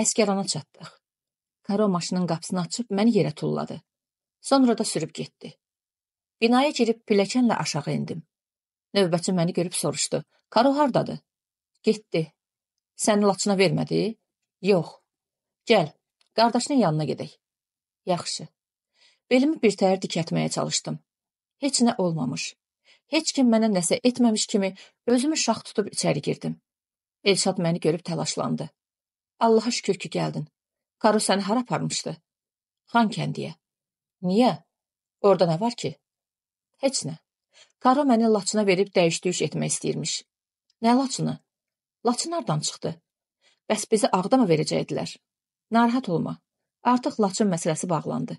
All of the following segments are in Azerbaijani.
Əsgərana çatdıq. Karo maşının qapısını açıb məni yerə tulladı. Sonra da sürüb getdi. Binaya girib pilləkənlə aşağı endim. Növbətçi məni görüb soruşdu. Karo hardadır? Getdi. Səni laçına vermədi? Yox. Gəl, qardaşının yanına gedək. Yaxşı. Belimi birtəhər dikətməyə çalışdım. Heç nə olmamış. Heç kim mənə nəsə etməmiş kimi özümü şax tutub içəri girdim. Elşad məni görüb təlaşlandı. Allaha şükür ki, gəldin. Karı səni hara aparmışdı? Xan kəndiyə. Niyə? Orda nə var ki? Heç nə. Karı məni laçına verib dəyiş-düyüş etmək istəyirmiş. Nə laçını? Laçın hardan çıxdı? Bəs bizi ağdama verəcəkdilər. Narahat olma. Artıq laçın məsələsi bağlandı.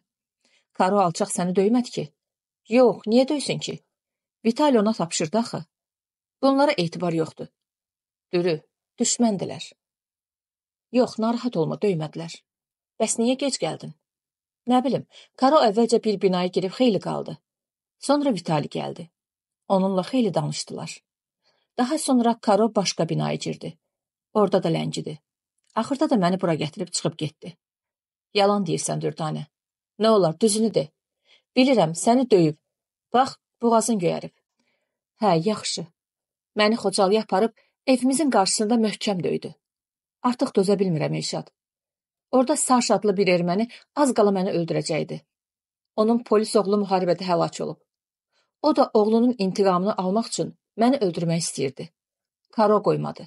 Karo alçaq səni döymədi ki? Yox, niyə döysün ki? Vitali ona tapşırdı axı. Bunlara etibar yoxdur. Dürü, düşməndilər. Yox, narahat olma, döymədilər. Bəs niyə gec gəldin? Nə bilim, Karo əvvəlcə bir binaya girib xeyli qaldı. Sonra Vitali gəldi. Onunla xeyli danışdılar. Daha sonra Karo başqa binaya girdi. Orada da ləngidi. Axırda da məni bura gətirib çıxıb getdi. Yalan deyirsən, Dürdanə. Nə olar, düzünü de. Bilirəm, səni döyüb. Bax, boğazın göyərib. Hə, yaxşı. Məni Xocalıya aparıb evimizin qarşısında möhkəm döydü. Artıq dözə bilmirəm Elşad. Orda Saş adlı bir erməni az qala məni öldürəcəkdi. Onun polis oğlu müharibədə həlak olub. O da oğlunun intiqamını almaq üçün məni öldürmək istəyirdi. Karo qoymadı.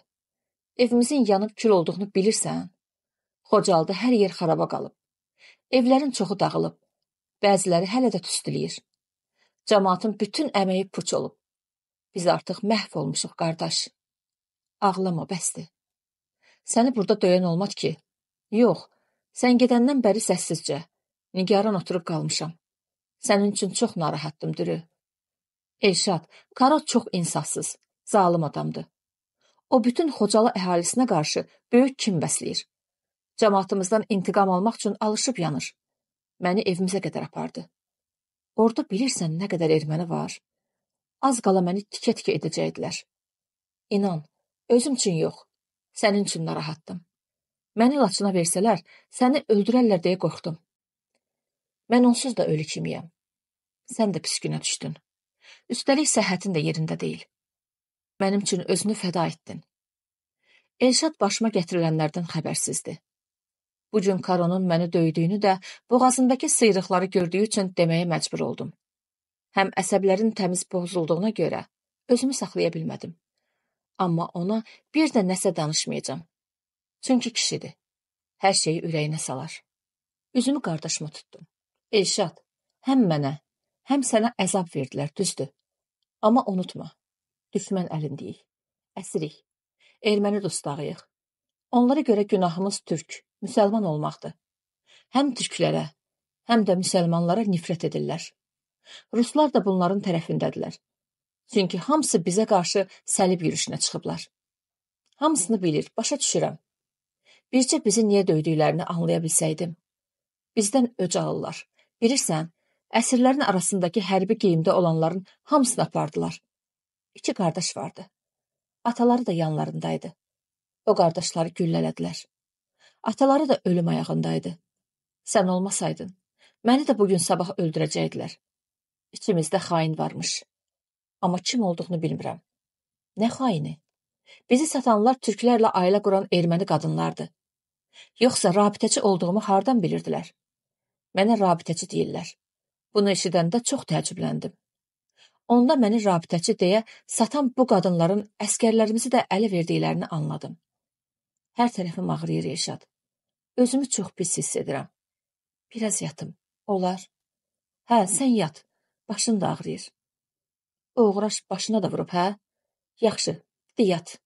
Evimizin yanıb kül olduğunu bilirsən? Xocaldı, hər yer xaraba qalıb. Evlərin çoxu dağılıb. Bəziləri hələ də tüstüləyir. Cəmaatın bütün əməyi puç olub. Biz artıq məhv olmuşuq, qardaş. Ağlama, bəsdir. Səni burada döyən olmaz ki. Yox, sən gedəndən bəri səssizcə, nigaran oturub qalmışam. Sənin üçün çox narahatdım, dürü. Elşad, Kara çox insafsız, zalım adamdır. O bütün Xocalı əhalisinə qarşı böyük kim bəsləyir. Cəmaatımızdan intiqam almaq üçün alışıb yanır. Məni evimizə qədər apardı. Orda bilirsən nə qədər erməni var. Az qala məni tikə-tikə edəcəkdilər. İnan, özüm üçün yox, Sənin üçün narahatdım. Məni Laçına versələr, səni öldürərlər deyə qorxdum. Mən onsuz da ölü kimiyəm. Sən də pis günə düşdün. Üstəlik səhhətin də yerində deyil. Mənim üçün özünü fəda etdin. Elşad başıma gətirilənlərdən xəbərsizdi. Bu gün Karonun məni döydüyünü də, boğazındakı sıyrıqları gördüyü üçün deməyə məcbur oldum. Həm əsəblərin təmiz bozulduğuna görə özümü saxlaya bilmədim. Amma ona bir də nəsə danışmayacam. Çünki kişidir. Hər şeyi ürəyinə salar. Üzümü qardaşıma tutdum. Elşad, həm mənə, həm sənə əzab verdilər, düzdür. Amma unutma, düşmən əlindəyik, əsirik, erməni dostlarıyıq. Onlara görə günahımız türk, müsəlman olmaqdır. Həm türklərə, həm də müsəlmanlara nifrət edirlər. Ruslar da bunların tərəfindədirlər. Çünki hamısı bizə qarşı səlib yürüşünə çıxıblar. Hamısını bilir, başa düşürəm. Bircə bizi niyə döydüklərini anlaya bilsəydim. Bizdən öc alırlar. Bilirsən, əsirlərin arasındakı hərbi geyimdə olanların hamısını apardılar. İki qardaş vardı. Ataları da yanlarındaydı. O qardaşları güllələdilər. Ataları da ölüm ayağındaydı. Sən olmasaydın, məni də bugün sabah öldürəcəkdilər. İçimizdə xain varmış. Amma kim olduğunu bilmirəm. Nə xaini? Bizi satanlar türklərlə ailə quran erməni qadınlardı. Yoxsa rabitəçi olduğumu hardan bilirdilər? Mənə rabitəçi deyirlər. Bunu eşidəndə çox təəccübləndim. Onda məni rabitəçi deyə satan bu qadınların əskərlərimizi də ələ verdiklərini anladım. Hər tərəfim ağrıyır Elşad. Özümü çox pis hiss edirəm. Biraz yatım. Olar. Hə, sən yat. Başın da ağrıyır. Oğraş başına da vurub, hə? Yaxşı, di yat.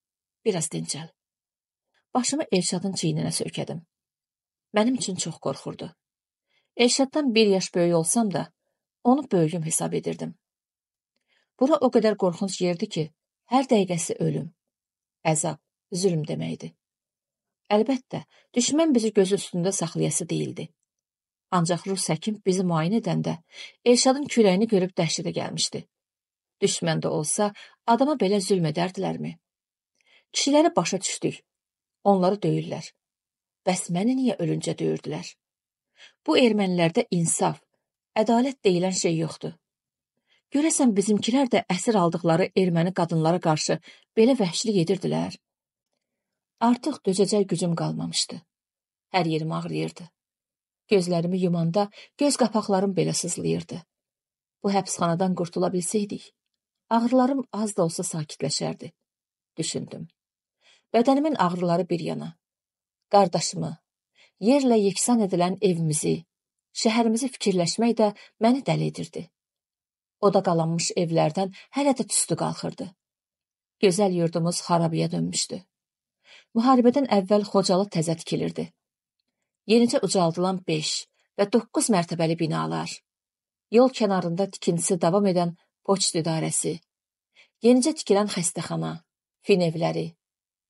Biraz dincəl. Başımı Elşadın çiyninə söykədim. Mənim üçün çox qorxurdu. Elşaddan bir yaş böyük olsam da, onu böyüyüm hesab edirdim. Bura o qədər qorxunc yerdi ki, hər dəqiqəsi ölüm, əzab, zülm deməkdi. Əlbəttə, düşmən bizi gözü üstündə saxlayası değildi. Ancaq Rus həkim bizi müayinə edəndə Elşadın kürəyini görüb dəhşətə gəlmişdi. Düşmən də olsa, adama belə zülm edərdilərmi? Kişiləri başa düşdük. Onları döyürlər. Bəs məni niyə ölüncə döyürdülər? Bu ermənilərdə insaf, ədalət deyilən şey yoxdur. Görəsən bizimkilər də əsir aldıqları erməni qadınlara qarşı belə vəhşilik edirdilər. Artıq dözəcək gücüm qalmamışdı. Hər yerim ağrıyırdı. Gözlərimi yumanda göz qapaqlarım belə sızlayırdı. Bu həbsxanadan qurtula bilsəydik, ağrılarım az da olsa sakitləşərdi, düşündüm. Bədənimin ağrıları bir yana. Qardaşımı, yerlə yeksan edilən evimizi, şəhərimizi fikirləşmək də məni dəli edirdi. Oda qalanmış evlərdən hələ də tüstü qalxırdı. Gözəl yurdumuz xarabiyə dönmüşdü. Müharibədən əvvəl Xocalı təzə tikilirdi. Yenicə ucaldılan 5 və 9 mərtəbəli binalar, yol kənarında tikintisi davam edən poçt idarəsi, yenicə tikilən xəstəxana, fin evləri,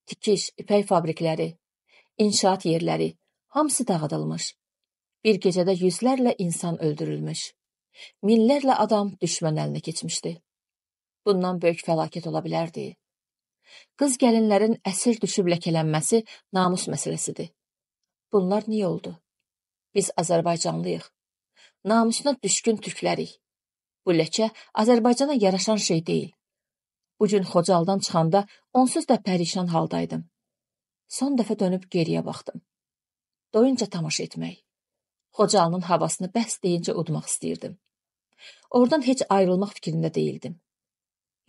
tikiş, ipək fabrikləri, inşaat yerləri hamısı dağıdılmış. Bir gecədə yüzlərlə insan öldürülmüş. Minlərlə adam düşmən əlinə keçmişdi. Bundan böyük fəlakət ola bilərdi. Qız gəlinlərin əsir düşüb ləkələnməsi namus məsələsidir. Bunlar niyə oldu? Biz Azərbaycanlıyıq. Namusuna düşkün türklərik. Bu ləkə Azərbaycana yaraşan şey deyil. Bu gün Xocaldan çıxanda onsuz da pərişan haldaydım. Son dəfə dönüb geriyə baxdım. Doyunca tamaşa etmək. Xocalının havasını bəs deyincə udmaq istəyirdim. Oradan heç ayrılmaq fikrində değildim.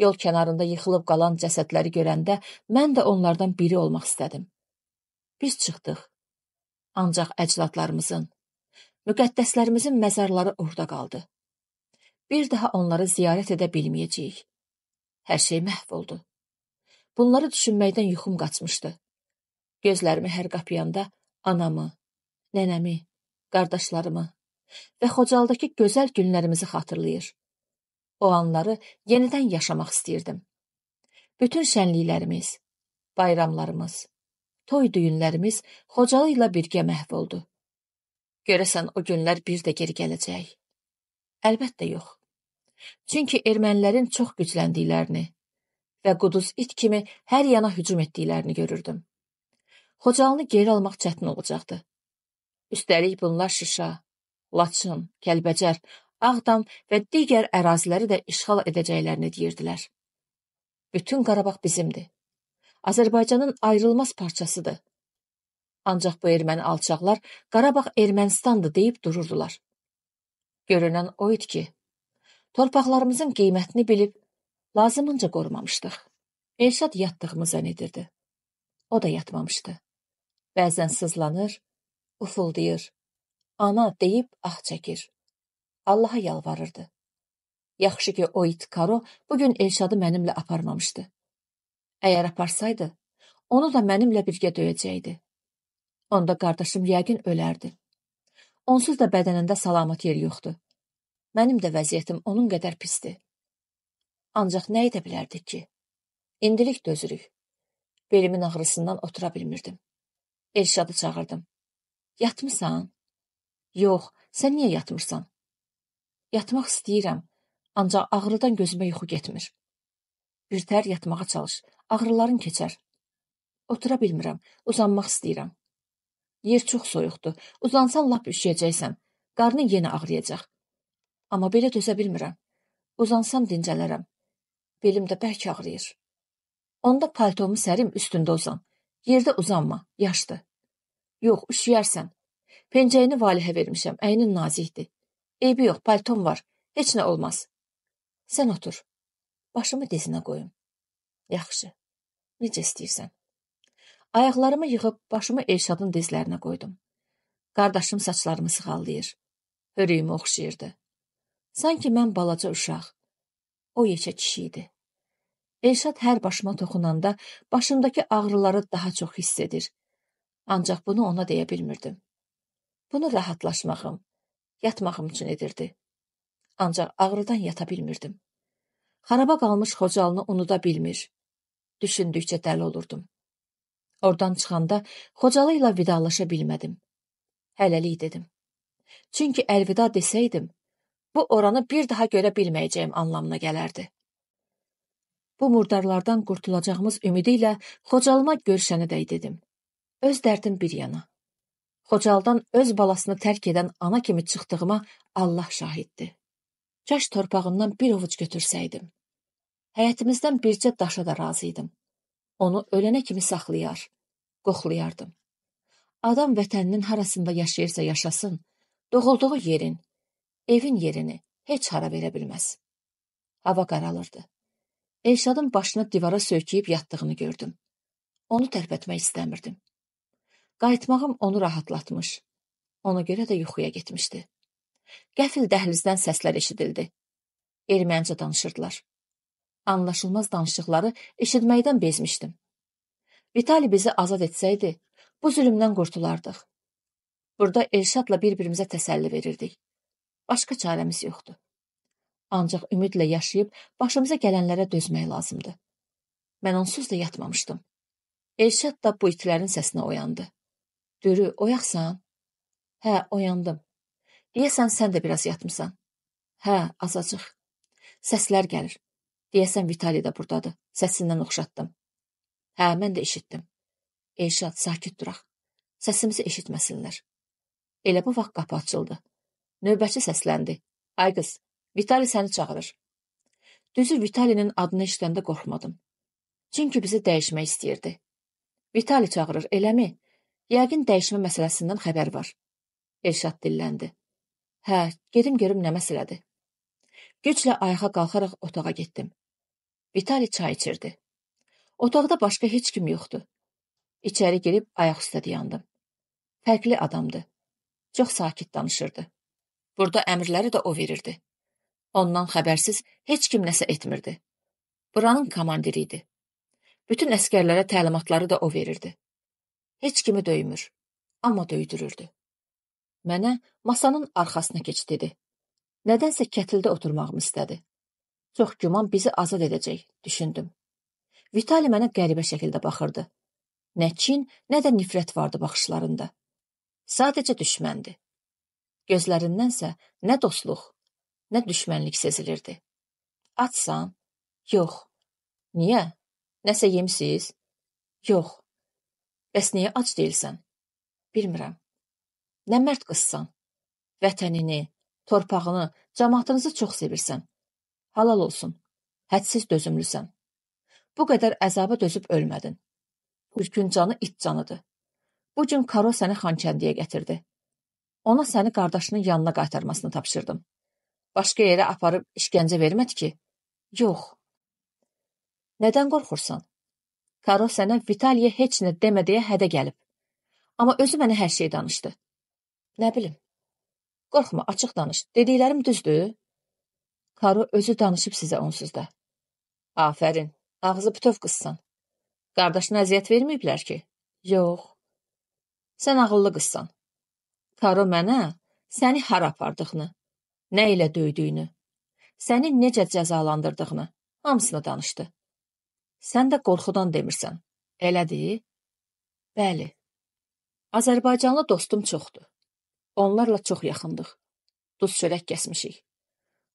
Yol kənarında yıxılıb qalan cəsədləri görəndə mən də onlardan biri olmaq istədim. Biz çıxdıq. Ancaq əcdadlarımızın, müqəddəslərimizin məzarları orada qaldı. Bir daha onları ziyarət edə bilməyəcəyik. Hər şey məhv oldu. Bunları düşünməkdən yuxum qaçmışdı. Gözlərimi hər qapıyanda anamı, nənəmi, qardaşlarımı və Xocaldakı gözəl günlərimizi xatırlayır. O anları yenidən yaşamaq istəyirdim. Bütün şənliklərimiz, bayramlarımız, toy düyünlərimiz Xocalı ilə birgə məhv oldu. Görəsən o günlər bir də geri gələcək? Əlbəttə yox. Çünki ermənilərin çox gücləndiklərini və quduz it kimi hər yana hücum etdiklərini görürdüm. Xocalını geri almaq çətin olacaqdı. Üstəlik bunlar Şuşa, Laçın, Kəlbəcər, Ağdam və digər əraziləri də işğal edəcəklərini deyirdilər. Bütün Qarabağ bizimdir. Azərbaycanın ayrılmaz parçasıdır. Ancaq bu erməni alçaqlar Qarabağ Ermənistandır deyib dururdular. Görünən o idi ki, torpaqlarımızın qiymətini bilib lazımınca qorumamışdıq. Elşad yatdığımı zənn edirdi. O da yatmamışdı. Bəzən sızlanır, ufuldayır, ana deyib ah çəkir. Allaha yalvarırdı. Yaxşı ki, o it Karo bugün Elşadı mənimlə aparmamışdı. Əgər aparsaydı, onu da mənimlə birgə döyəcəkdi. Onda qardaşım yəqin ölərdi. Onsuz da bədənində salamat yer yoxdu. Mənim də vəziyyətim onun qədər pisdir. Ancaq nə edə bilərdik ki? İndilik dözürük. Belimin ağrısından otura bilmirdim. Elşadı çağırdım. Yatmısan? Yox, sən niyə yatmırsan? Yatmaq istəyirəm, ancaq ağrıdan gözümə yuxu getmir. Birtər yatmağa çalış, ağrıların keçər. Otura bilmirəm, uzanmaq istəyirəm. Yer çox soyuqdur, uzansan lap üşüyəcəksən, qarnın yenə ağrıyacaq. Amma belə dözə bilmirəm. Uzansam dincələrəm. Belim də bərk ağrıyır. Onda paltomu sərim üstündə uzan. Yerdə uzanma, yaşdı. Yox, üşüyərsən. Pencəyini valihə vermişəm, əynin nazikdir. Eybi yox, paltom var, heç nə olmaz. Sən otur. Başımı dizinə qoyum. Yaxşı, necə istəyirsən. Ayaqlarımı yığıb başımı Elşadın dizlərinə qoydum. Qardaşım saçlarımı sığallayır. Hörüyümü oxşayırdı. Sanki mən balaca uşaq. O yekə kişi idi. Elşad hər başıma toxunanda başımdakı ağrıları daha çox hiss edir. Ancaq bunu ona deyə bilmirdim. Bunu rahatlaşmağım, yatmağım üçün edirdi. Ancaq ağrıdan yata bilmirdim. Xaraba qalmış xocalını unuda bilmir. Düşündükcə dəli olurdum. Oradan çıxanda xocalı ilə vidalaşa bilmədim. Hələlik dedim. Çünki əlvida desəydim, bu oranı bir daha görə bilməyəcəyim anlamına gələrdi. Bu murdarlardan qurtulacağımız ümidi ilə Xocalıma görüşənə də dedim. Öz dərdim bir yana. Xocalıdan öz balasını tərk edən ana kimi çıxdığıma Allah şahiddir. Caş torpağından bir ovuc götürsəydim. Həyətimizdən bircə daşa da razı idim. Onu ölənə kimi saxlayar, qoxlayardım. Adam vətəninin harasında yaşayırsa yaşasın, doğulduğu yerin, evin yerini heç hara verə bilməz. Hava qaralırdı. Elşadın başını divara söykəyib yatdığını gördüm. Onu tərpətmək istəmirdim. Qayıtmağım onu rahatlatmış. Ona görə də yuxuya getmişdi. Qəfil dəhlizdən səslər eşidildi. Erməncə danışırdılar. Anlaşılmaz danışıqları eşitməkdən bezmişdim. Vitali bizi azad etsəydi, bu zülmdən qurtulardıq. Burada Elşadla bir-birimizə təsəlli verirdik. Başqa çarəmiz yoxdur. Ancaq ümidlə yaşayıb başımıza gələnlərə dözmək lazımdır. Mən onsuz da yatmamışdım. Elşad da bu itlərin səsinə oyandı. Dürü, oyaqsan? Hə, oyandım. Deyəsən sən də biraz yatmısan. Hə, azacıq. Səslər gəlir. Deyəsən Vitali də burdadır. Səsindən oxşatdım. Hə, mən də eşitdim. Elşad, sakit duraq. Səsimizi eşitməsinlər. Elə bu vaxt qapı açıldı. Növbəçi səsləndi. Ay qız, Vitali səni çağırır. Düzü Vitalinin adını eşidəndə qorxmadım. Çünki bizi dəyişmək istəyirdi. Vitali çağırır, eləmi? Yəqin dəyişmə məsələsindən xəbər var. Elşad dilləndi. Hə, gedim görüm nə məsələdir. Güclə ayağa qalxaraq otağa getdim. Vitali çay içirdi. Otaqda başqa heç kim yoxdu. İçəri girib ayaq üstə dayandım. Fərqli adamdı. Çox sakit danışırdı. Burada əmrləri də o verirdi. Ondan xəbərsiz heç kim nəsə etmirdi. Buranın komandiri idi. Bütün əskərlərə təlimatları da o verirdi. Heç kimi döymür, amma döydürürdü. Mənə masanın arxasına keç dedi. Nədənsə kətildə oturmağımı istədi. Çox güman bizi azad edəcək, düşündüm. Vitali mənə qəribə şəkildə baxırdı. Nə kin, nə də nifrət vardı baxışlarında. Sadəcə düşməndir. Gözlərindənsə nə dostluq, nə düşmənlik sezilirdi. Açsan? Yox. Niyə? Nəsə yemisiz? Yox. Bəs niyə ac deyilsən? Bilmirəm. Nə mərd qızsan? Vətənini, torpağını, cəmaatınızı çox sevirsən. Halal olsun. Hədsiz dözümlüsən. Bu qədər əzaba dözüb ölmədin. Hürgün canı it canıdır. Bu gün Karo səni Xankəndiyə gətirdi. Ona səni qardaşının yanına qaytarmasını tapşırdım. Başqa yerə aparıb işgəncə vermədi ki? Yox. Nədən qorxursan? Karo sənə Vitaliyə heç nə demə deyə hədə gəlib. Amma özü mənə hər şey danışdı. Nə bilim. Qorxma, açıq danış. Dediklərim düzdür? Karo özü danışıb sizə onsuz da. Afərin, ağzı bütöv qızsan. Qardaşına əziyyət verməyiblər ki? Yox. Sən ağıllı qızsan. Karo mənə səni hara apardığını, nə ilə döydüyünü, səni necə cəzalandırdığını hamısını danışdı. Sən də qorxudan demirsən, elədir? Bəli. Azərbaycanlı dostum çoxdur. Onlarla çox yaxındıq. Duz çörək kəsmişik.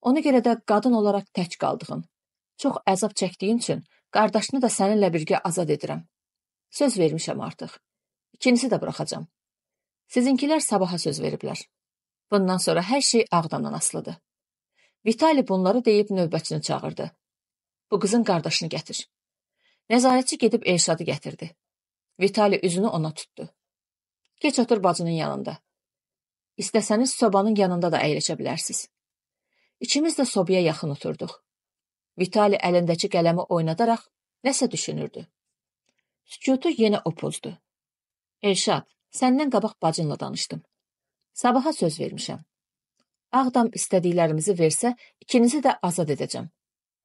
Ona görə də qadın olaraq tək qaldığın, çox əzab çəkdiyin üçün qardaşını da səninlə birgə azad edirəm. Söz vermişəm artıq. İkincisi də buraxacam. Sizinkilər sabaha söz veriblər. Bundan sonra hər şey Ağdamdan asılıdır. Vitali bunları deyib növbətçini çağırdı. Bu qızın qardaşını gətir. Nəzarətçi gedib Elşadı gətirdi. Vitali üzünü ona tutdu. Keç otur bacının yanında. İstəsəniz sobanın yanında da əyləşə bilərsiz. İkimiz də sobaya yaxın oturduq. Vitali əlindəki qələmi oynadaraq nəsə düşünürdü. Sükutu yenə o pozdu. Elşad, Səndən qabaq bacınla danışdım. Sabaha söz vermişəm. Ağdam istədiklərimizi versə, ikinizi də azad edəcəm.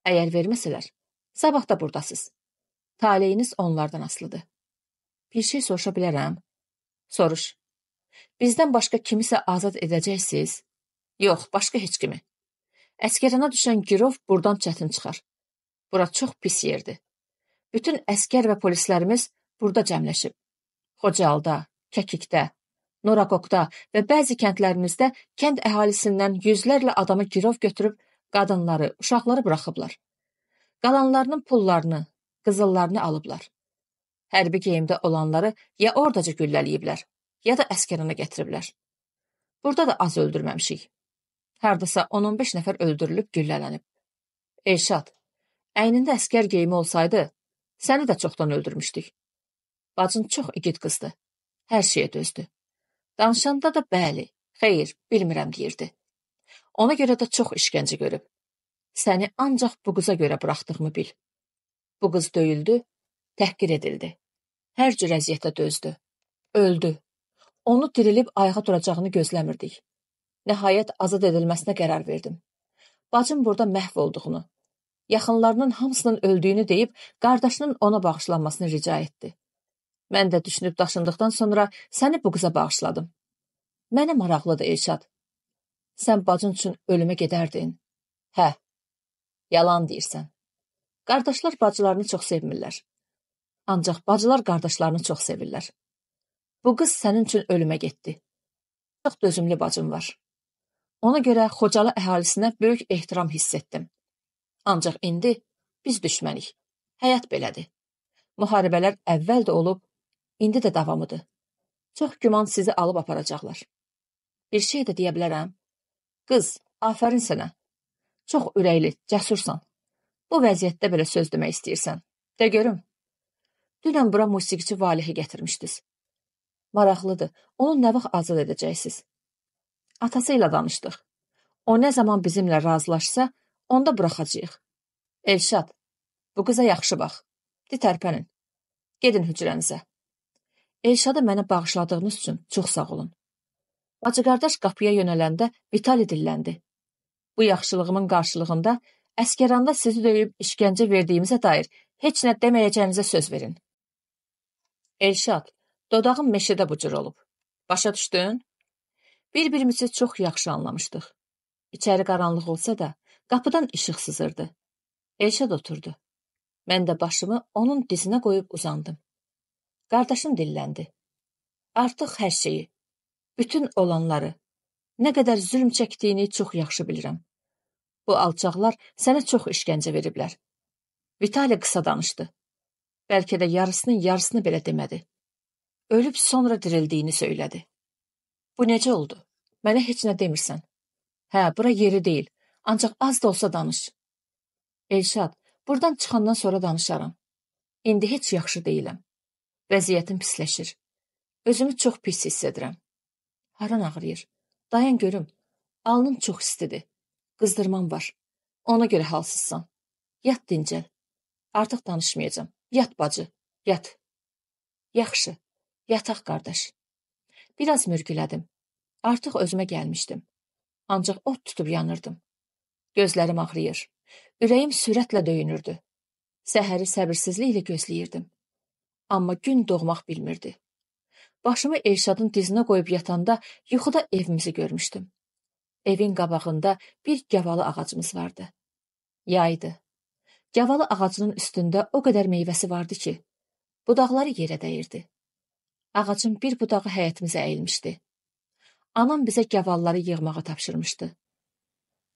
Əgər verməsələr, sabah da burdasız. Taleyiniz onlardan aslıdır. Bir şey soruşa bilərəm? Soruş. Bizdən başqa kimisə azad edəcəksiniz? Yox, başqa heç kimi. Əskərana düşən girov burdan çətin çıxar. Bura çox pis yerdir. Bütün əskər və polislərimiz burada cəmləşib. Xocalda, Kəkikdə, Norakokda və bəzi kəndlərimizdə kənd əhalisindən yüzlərlə adamı girov götürüb qadınları, uşaqları buraxıblar. Qalanlarının pullarını, qızıllarını alıblar. Hərbi geyimdə olanları ya ordaca güllələyiblər, ya da əskərana gətiriblər. Burada da az öldürməmişik. Hardasa 10-15 nəfər öldürülüb güllələnib. Elşad, əynində əskər geyimi olsaydı, səni də çoxdan öldürmüşdük. Bacın çox igid qızdı hər şeyə dözdü. Danışanda da bəli, xeyr, bilmirəm deyirdi. Ona görə də çox işgəncə görüb. Səni ancaq bu qıza görə buraxdığımı bil. Bu qız döyüldü, təhqir edildi. Hər cür əziyyətə dözdü. Öldü. Onu dirilib ayağa duracağını gözləmirdik. Nəhayət azad edilməsinə qərar verdim. Bacım burada məhv olduğunu, yaxınlarının hamısının öldüyünü deyib qardaşının ona bağışlanmasını rica etdi. Mən də düşünüb daşındıqdan sonra səni bu qıza bağışladım. Mənə maraqlıdır Elşad. Sən bacın üçün ölümə gedərdin. Hə, yalan deyirsən. Qardaşlar bacılarını çox sevmirlər. Ancaq bacılar qardaşlarını çox sevirlər. Bu qız sənin üçün ölümə getdi. Çox dözümlü bacım var. Ona görə Xocalı əhalisinə böyük ehtiram hiss etdim. Ancaq indi biz düşmənik. Həyat belədir. Müharibələr əvvəl də olub, İndi də davamıdır. Çox güman sizi alıb aparacaqlar. Bir şey də deyə bilərəm. Qız, afərin sənə. Çox ürəkli, cəsursan. Bu vəziyyətdə belə söz demək istəyirsən. De görüm. Dünən bura musiqiçi Valihi gətirmişdiniz. Maraqlıdır. Onu nə vaxt azad edəcəksiniz? Atası ilə danışdıq. O nə zaman bizimlə razılaşsa, onda buraxacağıq. Elşad, bu qıza yaxşı bax. Di tərpənin. Gedin hücrənizə. Elşadı mənə bağışladığınız üçün çox sağ olun. Bacı-qardaş qapıya yönələndə Vitali dilləndi. Bu yaxşılığımın qarşılığında əskəranda sizi döyüb işgəncə verdiyimizə dair heç nə deməyəcəyinizə söz verin. Elşad, dodağım meşədə bucur olub. Başa düşdün? Bir-birimizi çox yaxşı anlamışdıq. İçəri qaranlıq olsa da, qapıdan işıq sızırdı. Elşad oturdu. Mən də başımı onun dizinə qoyub uzandım. Qardaşım dilləndi. Artıq hər şeyi, bütün olanları, nə qədər zülm çəkdiyini çox yaxşı bilirəm. Bu alçaqlar sənə çox işgəncə veriblər. Vitali qısa danışdı. Bəlkə də yarısının yarısını belə demədi. Ölüb sonra dirildiyini söylədi. Bu necə oldu? Mənə heç nə demirsən. Hə, bura yeri deyil. Ancaq az da olsa danış. Elşad, buradan çıxandan sonra danışaram. İndi heç yaxşı deyiləm. Vəziyyətim pisləşir. Özümü çox pis hiss edirəm. Haran ağrıyır? Dayan görüm. Alnım çox istidir. Qızdırmam var. Ona görə halsızsan. Yat dincəl. Artıq danışmayacağam. Yat bacı, yat. Yaxşı. Yataq qardaş. Biraz mürgülədim. Artıq özümə gəlmişdim. Ancaq od tutub yanırdım. Gözlərim ağrıyır. Ürəyim sürətlə döyünürdü. Səhəri səbirsizliklə gözləyirdim. Amma gün doğmaq bilmirdi. Başımı Elşadın dizinə qoyub yatanda yuxuda evimizi görmüşdüm. Evin qabağında bir gavalı ağacımız vardı. Yaydı. Gavalı ağacının üstündə o qədər meyvəsi vardı ki, budaqları yerə dəyirdi. Ağacın bir budağı həyətimizə əyilmişdi. Anam bizə gavalları yığmağı tapşırmışdı.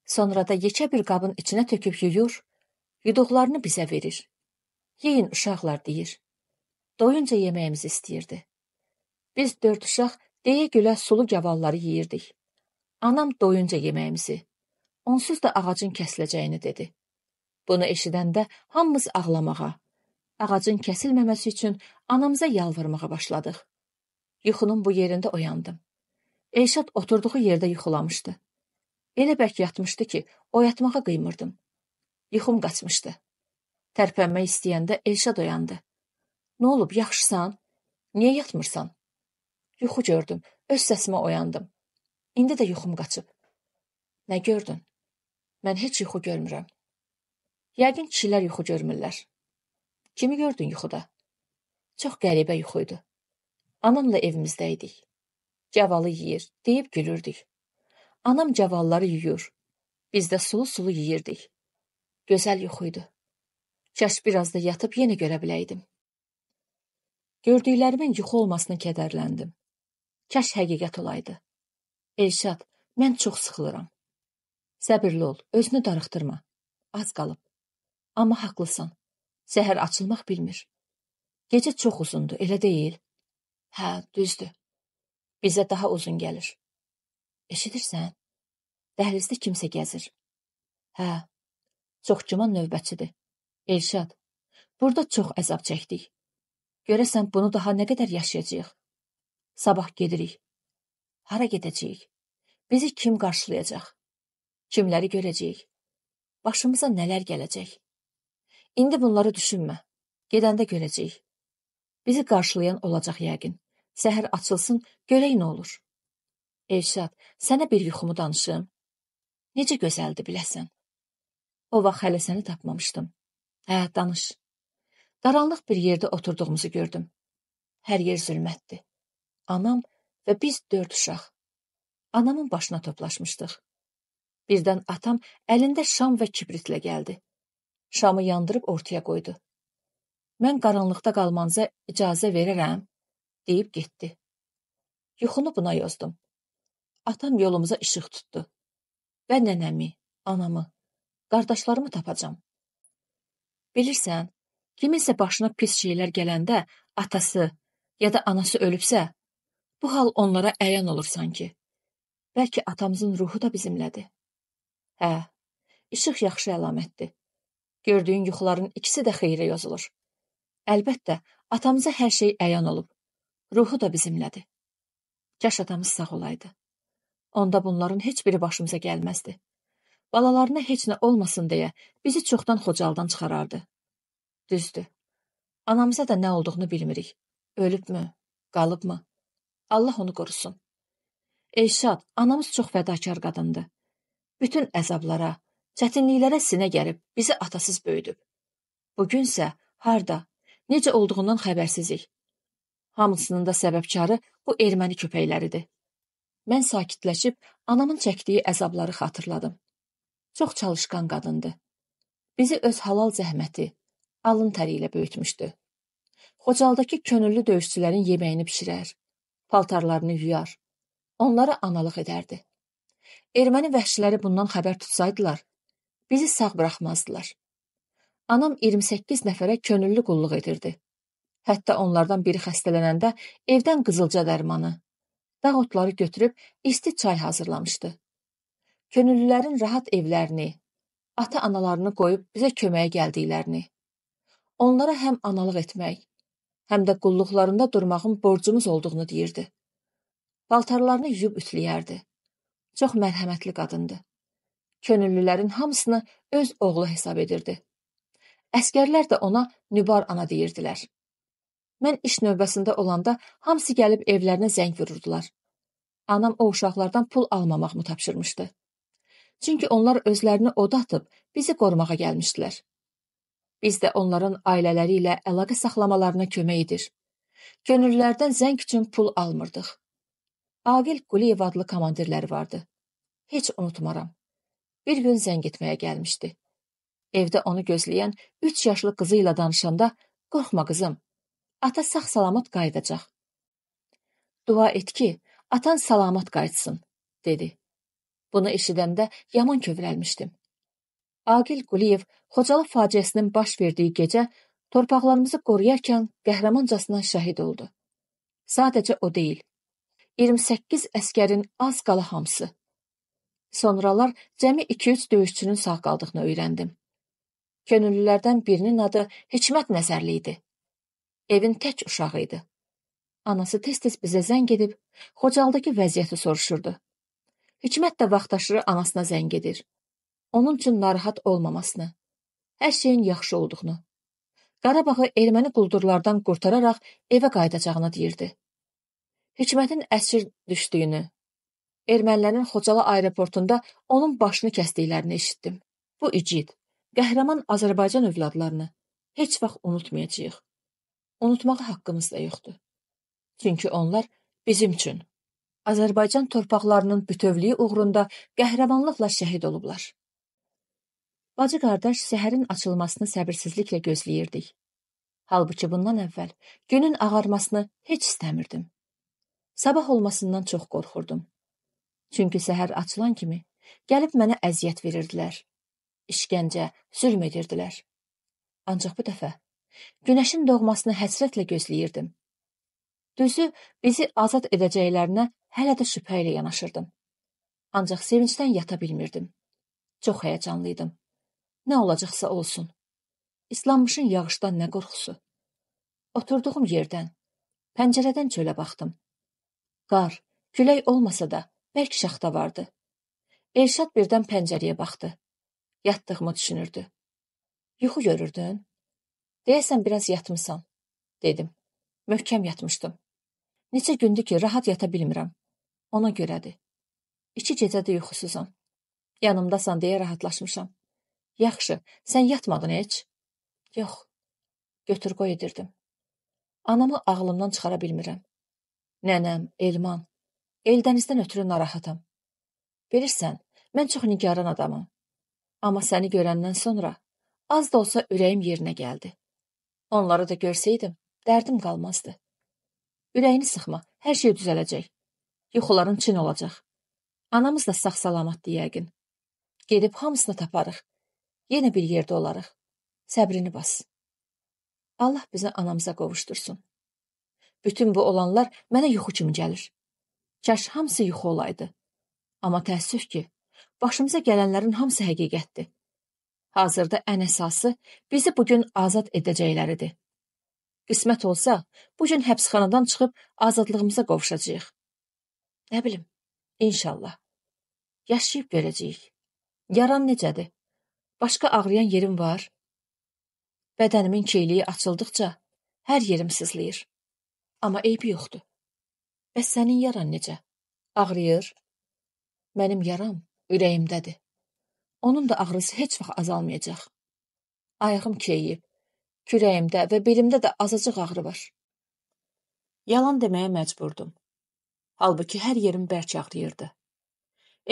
Sonra da yekə bir qabın içinə töküb yuyur, yuduqlarını bizə verir. Yeyin uşaqlar deyir doyunca yeməyimizi istəyirdi. Biz dörd uşaq deyə gülə sulu gavalları yeyirdik. Anam doyunca yeməyimizi, onsuz da ağacın kəsiləcəyini dedi. Bunu eşidəndə hamımız ağlamağa, ağacın kəsilməməsi üçün anamıza yalvarmağa başladıq. Yuxunun bu yerində oyandım. Elşad oturduğu yerdə yuxulamışdı. Elə bək yatmışdı ki, oyatmağa qıymırdım. Yuxum qaçmışdı. Tərpənmək istəyəndə Elşad oyandı. Nə olub, yaxşısan? Niyə yatmırsan? Yuxu gördüm. Öz səsimə oyandım. İndi də yuxum qaçıb. Nə gördün? Mən heç yuxu görmürəm. Yəqin kişilər yuxu görmürlər. Kimi gördün yuxuda? Çox qəribə yuxu idi. Anamla evimizdə idik. Cavalı yeyir, deyib gülürdük. Anam cavalları yuyur. Biz də sulu-sulu yeyirdik. Gözəl yuxu idi. Kaş biraz da yatıb yenə görə biləydim. Gördüklərimin yuxu olmasına kədərləndim. Kəş həqiqət olaydı. Elşad, mən çox sıxılıram. Səbirli ol, özünü darıxdırma. Az qalıb. Amma haqlısan. Səhər açılmaq bilmir. Gecə çox uzundur, elə deyil? Hə, düzdür. Bizə daha uzun gəlir. Eşidirsən? Dəhlizdə kimsə gəzir. Hə, çox güman növbətçidir. Elşad, burada çox əzab çəkdik. Görəsən bunu daha nə qədər yaşayacağıq? Sabah gedirik. Hara gedəcəyik? Bizi kim qarşılayacaq? Kimləri görəcəyik? Başımıza nələr gələcək? İndi bunları düşünmə. Gedəndə görəcəyik. Bizi qarşılayan olacaq yəqin. Səhər açılsın, görək nə olur. Elşad, sənə bir yuxumu danışım. Necə gözəldi biləsən. O vaxt hələ səni tapmamışdım. Hə, danış. Qaranlıq bir yerdə oturduğumuzu gördüm. Hər yer zülmətdi. Anam və biz dörd uşaq. Anamın başına toplaşmışdıq. Birdən atam əlində şam və kibritlə gəldi. Şamı yandırıb ortaya qoydu. Mən qaranlıqda qalmanıza icazə verərəm, deyib getdi. Yuxunu buna yozdum. Atam yolumuza işıq tutdu. Və nənəmi, anamı, qardaşlarımı tapacam. Bilirsən, kiminsə başına pis şeylər gələndə atası ya da anası ölübsə, bu hal onlara əyan olur sanki. Bəlkə atamızın ruhu da bizimlədir. Hə, işıq yaxşı əlamətdir. Gördüyün yuxuların ikisi də xeyrə yazılır. Əlbəttə, atamıza hər şey əyan olub. Ruhu da bizimlədir. Caş atamız sağ olaydı. Onda bunların heç biri başımıza gəlməzdi. Balalarına heç nə olmasın deyə bizi çoxdan Xocaldan çıxarardı. Düzdür. Anamıza da nə olduğunu bilmirik. Ölübmü? Qalıbmı? Allah onu qorusun. Elşad, anamız çox fədakar qadındır. Bütün əzablara, çətinliklərə sinə gəlib, bizi atasız böyüdüb. Bugünsə harda, necə olduğundan xəbərsizik. Hamısının da səbəbkarı bu erməni köpəkləridir. Mən sakitləşib anamın çəkdiyi əzabları xatırladım. Çox çalışqan qadındı. Bizi öz halal zəhməti, alın təri ilə böyütmüşdü. Xocaldakı könüllü döyüşçülərin yeməyini bişirər, paltarlarını yuyar, onlara analıq edərdi. Erməni vəhşiləri bundan xəbər tutsaydılar, bizi sağ buraxmazdılar. Anam 28 nəfərə könüllü qulluq edirdi. Hətta onlardan biri xəstələnəndə evdən qızılca dərmanı, dağ otları götürüb isti çay hazırlamışdı. Könüllülərin rahat evlərini, ata-analarını qoyub bizə köməyə gəldiklərini, onlara həm analıq etmək, həm də qulluqlarında durmağın borcumuz olduğunu deyirdi. Paltarlarını yuyub ütləyərdi. Çox mərhəmətli qadındı. Könüllülərin hamısını öz oğlu hesab edirdi. Əskərlər də ona Nübar ana deyirdilər. Mən iş növbəsində olanda hamısı gəlib evlərinə zəng vururdular. Anam o uşaqlardan pul almamağımı tapşırmışdı. Çünki onlar özlərini od atıb bizi qorumağa gəlmişdilər. Biz də onların ailələri ilə əlaqə saxlamalarına kömək edir. Könüllülərdən zəng üçün pul almırdıq. Aqil Quliyev adlı komandirləri vardı. Heç unutmaram. Bir gün zəng etməyə gəlmişdi. Evdə onu gözləyən üç yaşlı qızı ilə danışanda, qorxma qızım, ata sağ-salamat qayıdacaq. Dua et ki, atan salamat qayıtsın, dedi. Bunu eşidəndə yaman kövrəlmişdim. Agil Quliyev Xocalı faciəsinin baş verdiyi gecə torpaqlarımızı qoruyarkən qəhrəmancasına şəhid oldu. Sadəcə o deyil. 28 əskərin az qala hamısı. Sonralar cəmi 2-3 döyüşçünün sağ qaldığını öyrəndim. Könüllülərdən birinin adı Hikmət Nəzərli idi. Evin tək uşağı idi. Anası tez-tez bizə zəng edib Xocaldakı vəziyyəti soruşurdu. Hikmət də vaxtaşırı anasına zəng edir onun üçün narahat olmamasını, hər şeyin yaxşı olduğunu, Qarabağı erməni quldurlardan qurtararaq evə qayıdacağını deyirdi. Hökumətin əsir düşdüyünü, ermənilərin Xocalı aeroportunda onun başını kəsdiklərini eşitdim. Bu igid, qəhrəman Azərbaycan övladlarını heç vaxt unutmayacağıq. Unutmağa haqqımız da yoxdur. Çünki onlar bizim üçün Azərbaycan torpaqlarının bütövlüyü uğrunda qəhrəmanlıqla şəhid olublar. Bacı qardaş səhərin açılmasını səbirsizliklə gözləyirdik. Halbuki bundan əvvəl günün ağarmasını heç istəmirdim. Sabah olmasından çox qorxurdum. Çünki səhər açılan kimi gəlib mənə əziyyət verirdilər. İşgəncə, zülm edirdilər. Ancaq bu dəfə günəşin doğmasını həsrətlə gözləyirdim. Düzü, bizi azad edəcəklərinə hələ də şübhə ilə yanaşırdım. Ancaq sevincdən yata bilmirdim. Çox həyəcanlı idim. Nə olacaqsa olsun. İslanmışın yağışdan nə qorxusu? Oturduğum yerdən, pəncərədən çölə baxdım. Qar, külək olmasa da bərk şaxta vardı. Elşad birdən pəncərəyə baxdı. Yatdığımı düşünürdü. Yuxu görürdün? Deyəsən biraz yatmısan, dedim. Möhkəm yatmışdım. Neçə gündür ki, rahat yata bilmirəm. Ona görədir. İki gecədir yuxusuzam. Yanımdasan deyə rahatlaşmışam. Yaxşı, sən yatmadın heç? Yox. Götür qoy edirdim. Anamı ağlımdan çıxara bilmirəm. Nənəm, Elman. Eldənizdən ötürü narahatam. Bilirsən, mən çox nigaran adamam. Amma səni görəndən sonra az da olsa ürəyim yerinə gəldi. Onları da görsəydim, dərdim qalmazdı. Ürəyini sıxma, hər şey düzələcək. Yuxuların çin olacaq. Anamız da sağ-salamatdır yəqin. Gedib hamısını taparıq. Yenə bir yerdə olarıq. Səbrini bas. Allah bizi anamıza qovuşdursun. Bütün bu olanlar mənə yuxu kimi gəlir. Kaş hamısı yuxu olaydı. Amma təəssüf ki, başımıza gələnlərin hamısı həqiqətdir. Hazırda ən əsası bizi bu gün azad edəcəkləridir. Qismət olsa, bu gün həbsxanadan çıxıb azadlığımıza qovuşacağıq. Nə bilim, inşallah. Yaşayıb görəcəyik. Yaran necədir? Başqa ağrıyan yerim var? Bədənimin keyliyi açıldıqca hər yerim sızlayır. Amma eybi yoxdur. Bəs sənin yaran necə? Ağrıyır? Mənim yaram ürəyimdədir. Onun da ağrısı heç vaxt azalmayacaq. Ayağım keyiyib. Kürəyimdə və belimdə də azacıq ağrı var. Yalan deməyə məcburdum. Halbuki hər yerim bərk ağrıyırdı.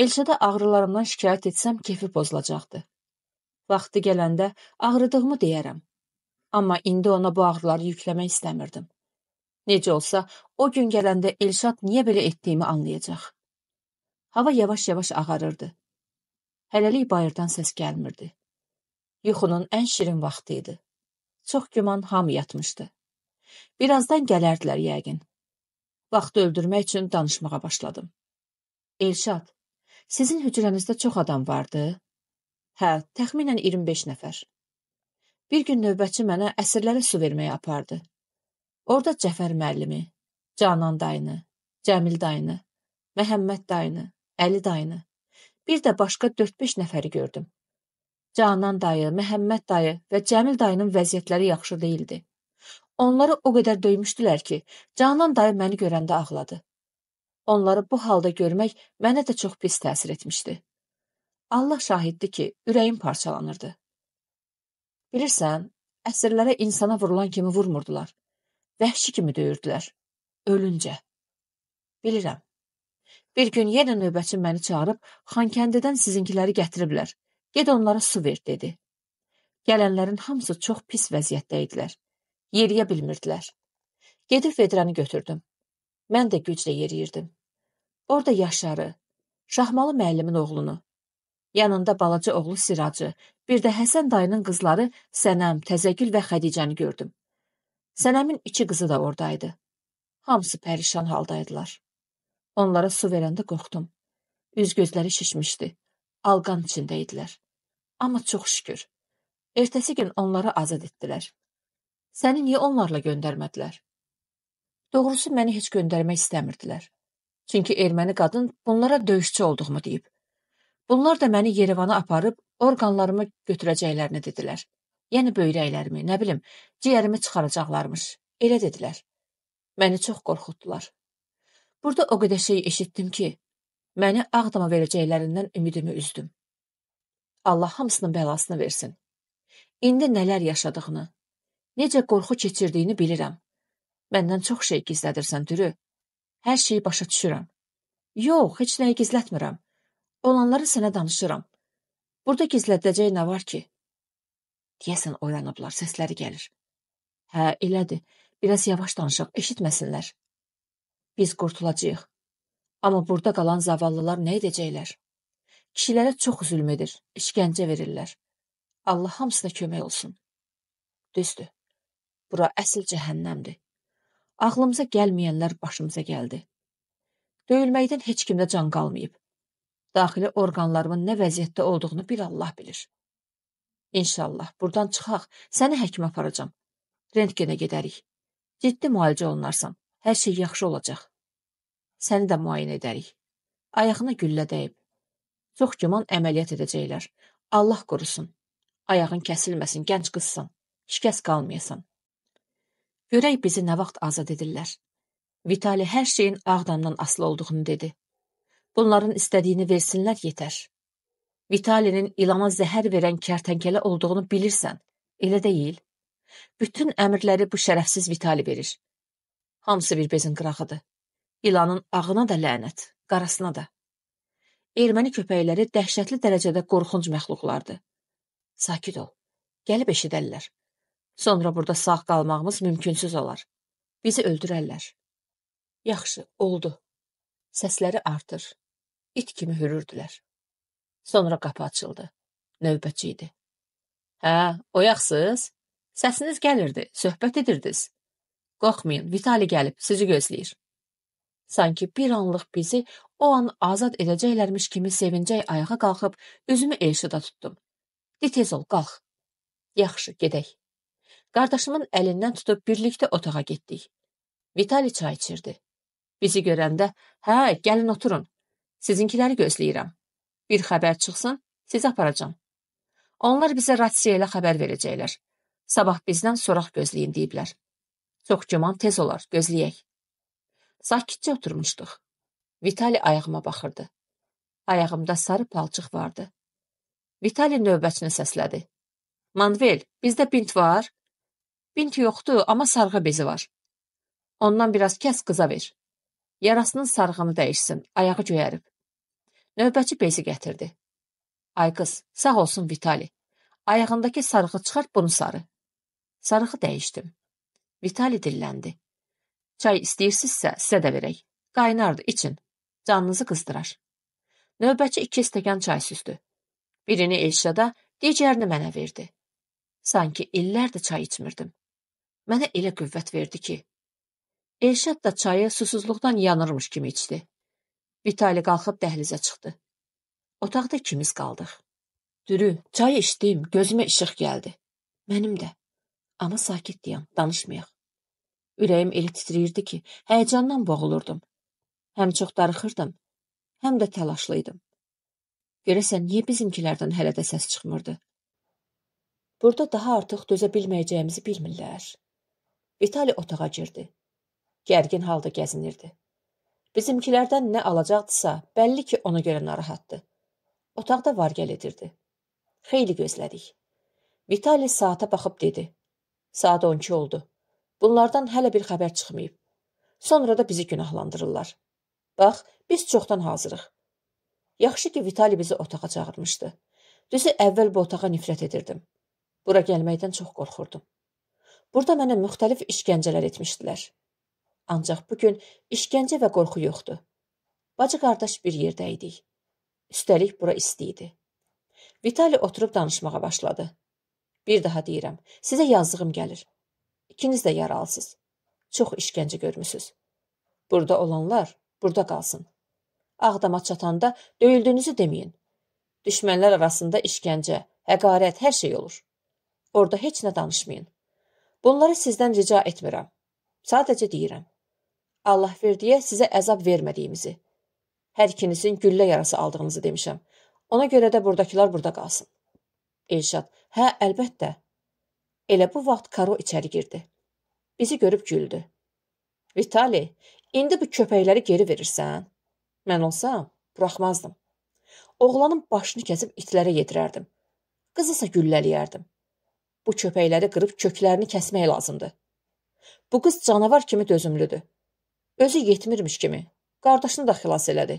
Elşədə ağrılarımdan şikayət etsəm kefi pozulacaqdı. Vaxtı gələndə ağrıdığımı deyərəm. Amma indi ona bu ağrıları yükləmək istəmirdim. Necə olsa, o gün gələndə Elşad niyə belə etdiyimi anlayacaq. Hava yavaş-yavaş ağarırdı. Hələlik bayırdan səs gəlmirdi. Yuxunun ən şirin vaxtı idi. Çox güman hamı yatmışdı. Birazdan gələrdilər yəqin. Vaxtı öldürmək üçün danışmağa başladım. Elşad, sizin hücrənizdə çox adam vardı? Hə, təxminən 25 nəfər. Bir gün növbətçi mənə əsirlərə su verməyə apardı. Orda Cəfər müəllimi, Canan dayını, Cəmil dayını, Məhəmməd dayını, Əli dayını, bir də başqa 4-5 nəfəri gördüm. Canan dayı, Məhəmməd dayı və Cəmil dayının vəziyyətləri yaxşı değildi. Onları o qədər döymüşdülər ki, Canan dayı məni görəndə ağladı. Onları bu halda görmək mənə də çox pis təsir etmişdi. Allah şahiddir ki, ürəyim parçalanırdı. Bilirsən, əsirlərə insana vurulan kimi vurmurdular. Vəhşi kimi döyürdülər. Ölüncə. Bilirəm. Bir gün yenə növbəçi məni çağırıb, Xankəndidən sizinkiləri gətiriblər. Ged onlara su ver, dedi. Gələnlərin hamısı çox pis vəziyyətdə idilər. Yeriyə bilmirdilər. Gedib vedrəni götürdüm. Mən də güclə yeriyirdim. Orada Yaşarı, Şahmalı müəllimin oğlunu, Yanında balaca oğlu Siracı, bir də Həsən dayının qızları Sənəm, Təzəgül və Xədicəni gördüm. Sənəmin iki qızı da oradaydı. Hamısı pərişan haldaydılar. Onlara su verəndə qorxdum. Üz gözləri şişmişdi. Alqan içində idilər. Amma çox şükür. Ertəsi gün onları azad etdilər. Səni niyə onlarla göndərmədilər? Doğrusu məni heç göndərmək istəmirdilər. Çünki erməni qadın bunlara döyüşçü olduğumu deyib. Bunlar da məni Yerevana aparıb orqanlarımı götürəcəklərini dedilər. Yəni böyrəklərimi, nə bilim, ciyərimi çıxaracaqlarmış. Elə dedilər. Məni çox qorxutdular. Burada o qədər şey eşitdim ki, məni Ağdama verəcəklərindən ümidimi üzdüm. Allah hamısının bəlasını versin. İndi nələr yaşadığını, necə qorxu keçirdiyini bilirəm. Məndən çox şey gizlədirsən, dürü. Hər şeyi başa düşürəm. Yox, heç nəyi gizlətmirəm. Olanları sənə danışıram. Burada gizlədəcək nə var ki? Deyəsən, oyanıblar, səsləri gəlir. Hə, elədir. Biraz yavaş danışaq, eşitməsinlər. Biz qurtulacağıq. Amma burada qalan zavallılar nə edəcəklər? Kişilərə çox zülm edir, işgəncə verirlər. Allah hamısına kömək olsun. Düzdür, bura əsil cəhənnəmdir. Ağlımıza gəlməyənlər başımıza gəldi. Döyülməkdən heç kimdə can qalmayıb. Daxili orqanlarımın nə vəziyyətdə olduğunu bir Allah bilir. İnşallah, burdan çıxaq, səni həkimə aparacam. Rentgenə gedərik. Ciddi müalicə olunarsan, hər şey yaxşı olacaq. Səni də müayinə edərik. Ayağına güllə dəyib. Çox güman əməliyyat edəcəklər. Allah qorusun. Ayağın kəsilməsin, gənc qızsan. Şikəst qalmayasan. Görək bizi nə vaxt azad edirlər. Vitali hər şeyin Ağdamdan asılı olduğunu dedi. Bunların istədiyini versinlər yetər. Vitalinin ilana zəhər verən kərtənkələ olduğunu bilirsən, elə deyil? Bütün əmrləri bu şərəfsiz Vitali verir. Hamısı bir bezin qırağıdır. İlanın ağına da lənət, qarasına da. Erməni köpəkləri dəhşətli dərəcədə qorxunc məxluqlardır. Sakit ol, gəlib eşidərlər. Sonra burada sağ qalmağımız mümkünsüz olar. Bizi öldürərlər. Yaxşı, oldu. Səsləri artır it kimi hürürdülər. Sonra qapı açıldı. Növbətçi idi. Hə, oyaqsız? Səsiniz gəlirdi, söhbət edirdiniz. Qorxmayın, Vitali gəlib, sizi gözləyir. Sanki bir anlıq bizi o an azad edəcəklərmiş kimi sevincək ayağa qalxıb üzümü Elşada tutdum. De tez ol, qalx. Yaxşı, gedək. Qardaşımın əlindən tutub birlikdə otağa getdik. Vitali çay içirdi. Bizi görəndə, hə, gəlin oturun, Sizinkiləri gözləyirəm. Bir xəbər çıxsın, sizi aparacam. Onlar bizə rasiya ilə xəbər verəcəklər. Sabah bizdən soraq gözləyin deyiblər. Çox güman tez olar, gözləyək. Sakitcə oturmuşduq. Vitali ayağıma baxırdı. Ayağımda sarı palçıq vardı. Vitali növbətini səslədi. Manvel, bizdə bint var? Bint yoxdur, amma sarğı bezi var. Ondan biraz kəs qıza ver. Yarasının sarğını dəyişsin, ayağı göyərib. Növbəti bezi gətirdi. Ay qız, sağ olsun Vitali. Ayağındakı sarığı çıxart bunu sarı. Sarığı dəyişdim. Vitali dilləndi. Çay istəyirsinizsə sizə də verək. Qaynardı için. Canınızı qızdırar. Növbəti iki stəkan çay süzdü. Birini Elşada, digərini mənə verdi. Sanki illərdir çay içmirdim. Mənə elə qüvvət verdi ki, Elşad da çayı susuzluqdan yanırmış kimi içdi. Vitali qalxıb dəhlizə çıxdı. Otaqda ikimiz qaldıq. Dürü, çay içdim, gözümə işıq gəldi. Mənim də. Amma sakit deyəm, danışmayaq. Ürəyim elə titrəyirdi ki, həyəcandan boğulurdum. Həm çox darıxırdım, həm də təlaşlıydım. Görəsən, niyə bizimkilərdən hələ də səs çıxmırdı? Burada daha artıq dözə bilməyəcəyimizi bilmirlər. Vitali otağa girdi. Gərgin halda gəzinirdi. Bizimkilərdən nə alacaqdısa, bəlli ki, ona görə narahatdır. Otaqda var gəl edirdi. Xeyli gözlədik. Vitali saata baxıb dedi. Saat 12 oldu. Bunlardan hələ bir xəbər çıxmayıb. Sonra da bizi günahlandırırlar. Bax, biz çoxdan hazırıq. Yaxşı ki, Vitali bizi otağa çağırmışdı. Düzü əvvəl bu otağa nifrət edirdim. Bura gəlməkdən çox qorxurdum. Burada mənə müxtəlif işgəncələr etmişdilər. Ancaq bu gün işgəncə və qorxu yoxdu. Bacı qardaş bir yerdə idik. Üstəlik bura isti idi. Vitali oturub danışmağa başladı. Bir daha deyirəm, sizə yazdığım gəlir. İkiniz də yaralısınız. Çox işgəncə görmüsüz. Burada olanlar burada qalsın. Ağdama çatanda döyüldüyünüzü deməyin. Düşmənlər arasında işgəncə, həqarət, hər şey olur. Orada heç nə danışmayın. Bunları sizdən rica etmirəm. Sadəcə deyirəm. Allah verdiyə sizə əzab vermədiyimizi, hər ikinizin güllə yarası aldığınızı demişəm. Ona görə də buradakılar burada qalsın. Elşad, hə, əlbəttə. Elə bu vaxt Karo içəri girdi. Bizi görüb güldü. Vitali, indi bu köpəkləri geri verirsən? Mən olsam, buraxmazdım. Oğlanın başını kəsib itlərə yedirərdim. Qızı isə gülləliyərdim. Bu köpəkləri qırıb köklərini kəsmək lazımdır. Bu qız canavar kimi dözümlüdür. Özü yetmirmiş kimi qardaşını da xilas elədi.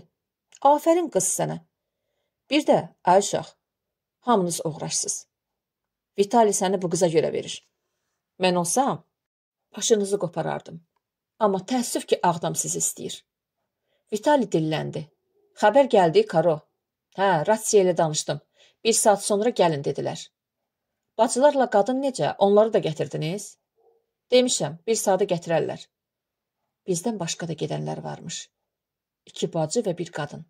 Afərin qız sənə. Bir də ay uşaq, hamınız oğraşsız. Vitali səni bu qıza görə verir. Mən olsam başınızı qoparardım. Amma təəssüf ki, ağdam sizi istəyir. Vitali dilləndi. Xəbər gəldi, Karo. Hə, Ratsiya ilə danışdım. Bir saat sonra gəlin dedilər. Bacılarla qadın necə? Onları da gətirdiniz? Demişəm, bir saata gətirərlər. Bizdən başqa da gedənlər varmış. İki bacı və bir qadın.